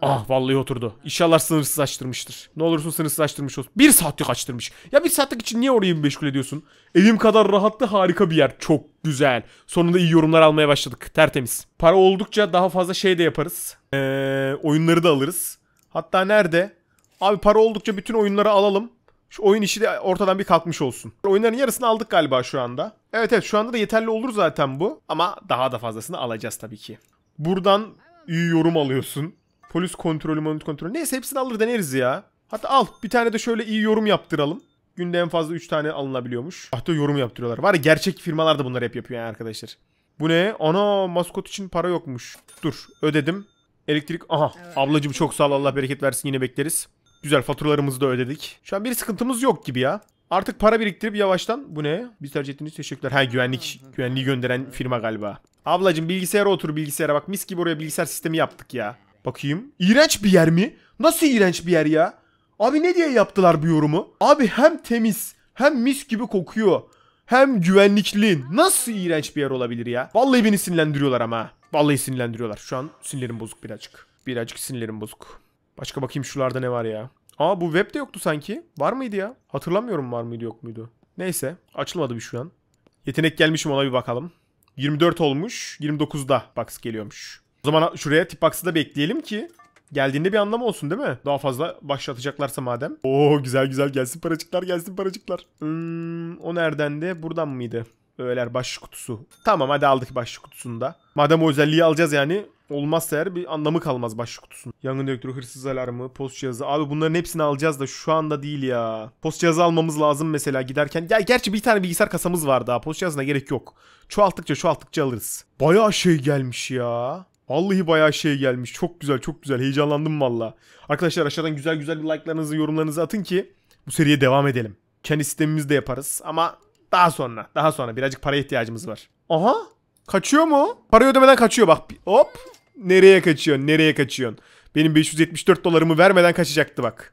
Ah vallahi oturdu. İnşallah sınırsız açtırmıştır. Ne olursun sınırsız açtırmış olsun. Bir saatlik açtırmış. Ya bir saatlik için niye orayı meşgul ediyorsun? Evim kadar rahattı harika bir yer. Çok güzel. Sonunda iyi yorumlar almaya başladık. Tertemiz. Para oldukça daha fazla şey de yaparız. Ee, oyunları da alırız. Hatta nerede? Abi para oldukça bütün oyunları alalım. Şu oyun işi de ortadan bir kalkmış olsun. Oyunların yarısını aldık galiba şu anda. Evet evet şu anda da yeterli olur zaten bu. Ama daha da fazlasını alacağız tabii ki. Buradan iyi yorum alıyorsun. Polis kontrolü, manut kontrolü. Neyse hepsini alır deneriz ya. Hatta al bir tane de şöyle iyi yorum yaptıralım. Günde en fazla 3 tane alınabiliyormuş. Hatta ah, yorum yaptırıyorlar. Var ya gerçek firmalar da bunları hep yapıyor yani arkadaşlar. Bu ne? Ana maskot için para yokmuş. Dur ödedim. Elektrik aha ablacım çok sağ ol Allah bereket versin yine bekleriz. Güzel faturalarımızı da ödedik. Şu an bir sıkıntımız yok gibi ya. Artık para biriktirip yavaştan bu ne? Biz tercih ettiğiniz teşekkürler. Ha güvenlik güvenliği gönderen firma galiba. Ablacım bilgisayara otur bilgisayara bak mis gibi oraya bilgisayar sistemi yaptık ya. Bakayım. İğrenç bir yer mi? Nasıl iğrenç bir yer ya? Abi ne diye yaptılar bu yorumu? Abi hem temiz hem mis gibi kokuyor. Hem güvenlikli. Nasıl iğrenç bir yer olabilir ya? Vallahi beni sinirlendiriyorlar ama. Vallahi sinirlendiriyorlar. Şu an sinirlerim bozuk birazcık. Birazcık sinirlerim bozuk. Başka bakayım şularda ne var ya. Aa bu web de yoktu sanki. Var mıydı ya? Hatırlamıyorum var mıydı yok muydu. Neyse açılmadı bir şu an. Yetenek gelmişim ona bir bakalım. 24 olmuş. 29'da box geliyormuş. O zaman şuraya tipbox'ı da bekleyelim ki geldiğinde bir anlamı olsun değil mi? Daha fazla başlatacaklarsa madem. Oo güzel güzel gelsin paracıklar gelsin paracıklar. Hmm, o neredendi? buradan mıydı? Öğler başlık kutusu. Tamam hadi aldık başlık kutusunda. Madem o özelliği alacağız yani olmazsa eğer bir anlamı kalmaz başlık kutusunun. Yangın dedektörü, hırsız alarmı, post cihazı. Abi bunların hepsini alacağız da şu anda değil ya. Post cihazı almamız lazım mesela giderken. Ya gerçi bir tane bilgisayar kasamız var daha. Post cihazına gerek yok. Çoğalttıkça çoğalttıkça alırız. Baya şey gelmiş ya. Vallahi bayağı şey gelmiş. Çok güzel çok güzel. Heyecanlandım valla. Arkadaşlar aşağıdan güzel güzel bir like'larınızı yorumlarınızı atın ki bu seriye devam edelim. Kendi sistemimizde yaparız ama daha sonra. Daha sonra birazcık paraya ihtiyacımız var. Aha. Kaçıyor mu? Para ödemeden kaçıyor bak. Hop. Nereye kaçıyorsun? Nereye kaçıyorsun? Benim 574 dolarımı vermeden kaçacaktı bak.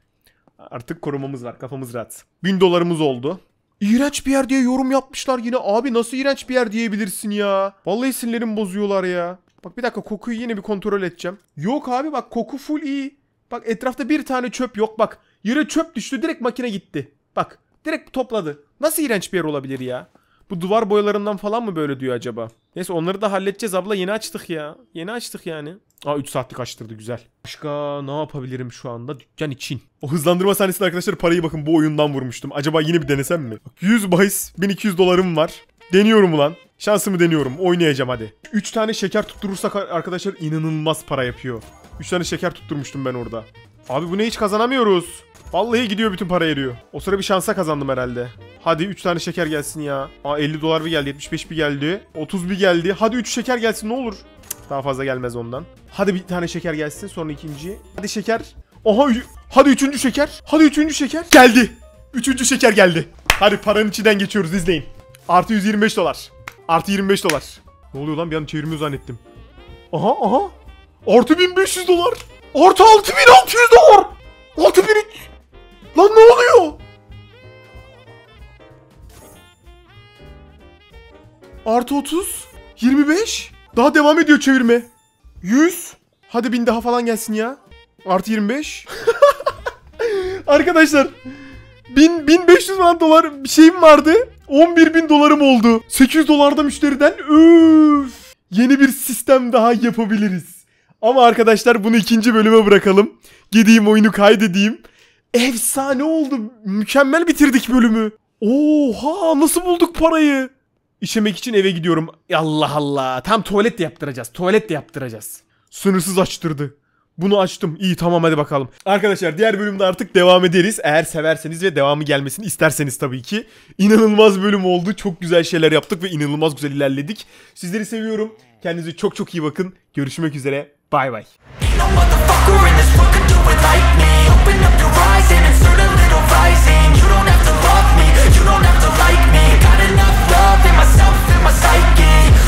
Artık korumamız var. Kafamız rahat. 1000 dolarımız oldu. İğrenç bir yer diye yorum yapmışlar yine. Abi nasıl iğrenç bir yer diyebilirsin ya? Vallahi sinirlerim bozuyorlar ya. Bak bir dakika kokuyu yine bir kontrol edeceğim. Yok abi bak koku full iyi. Bak etrafta bir tane çöp yok bak. Yere çöp düştü direkt makine gitti. Bak direkt topladı. Nasıl iğrenç bir yer olabilir ya? Bu duvar boyalarından falan mı böyle diyor acaba? Neyse onları da halledeceğiz abla yeni açtık ya. Yeni açtık yani. Aa 3 saatlik açtırdı güzel. Başka ne yapabilirim şu anda? Dükkan için. O hızlandırma sahnesinde arkadaşlar parayı bakın bu oyundan vurmuştum. Acaba yine bir denesem mi? 100 bahis 1200 dolarım var. Deniyorum ulan. Şansımı deniyorum. Oynayacağım hadi. 3 tane şeker tutturursak arkadaşlar inanılmaz para yapıyor. 3 tane şeker tutturmuştum ben orada. Abi bu ne hiç kazanamıyoruz. Vallahi gidiyor bütün para eriyor. O sıra bir şansa kazandım herhalde. Hadi 3 tane şeker gelsin ya. Aa 50 dolar bir geldi, 75 bir geldi, 30 bir geldi. Hadi 3 şeker gelsin ne olur. daha fazla gelmez ondan. Hadi bir tane şeker gelsin sonra ikinci. Hadi şeker. Oha hadi üçüncü şeker. Hadi üçüncü şeker. Geldi. Üçüncü şeker geldi. Hadi paranın içinden geçiyoruz izleyin. Artı 125 dolar. Artı 25 dolar. Ne oluyor lan bir an çevirmiyor zannettim. Aha aha. Artı 1500 dolar. Artı 6600 dolar. 6000 Lan ne oluyor? Artı 30. 25. Daha devam ediyor çevirme. 100. Hadi bin daha falan gelsin ya. Artı 25. Arkadaşlar. 1000, 1500 dolar bir şeyim vardı. 11 bin dolarım oldu. 8 dolarda müşteriden üf. Yeni bir sistem daha yapabiliriz. Ama arkadaşlar bunu ikinci bölüme bırakalım. Gideyim oyunu kaydedeyim. Efsane oldu. Mükemmel bitirdik bölümü. Oha nasıl bulduk parayı? İşemek için eve gidiyorum. Allah Allah. Tam tuvalet de yaptıracağız. Tuvalet de yaptıracağız. Sınırsız açtırdı. Bunu açtım. İyi tamam hadi bakalım. Arkadaşlar diğer bölümde artık devam ederiz. Eğer severseniz ve devamı gelmesini isterseniz tabii ki. İnanılmaz bölüm oldu. Çok güzel şeyler yaptık ve inanılmaz güzel ilerledik. Sizleri seviyorum. Kendinize çok çok iyi bakın. Görüşmek üzere. Bay bay. You don't have to like me Got enough love in myself and my psyche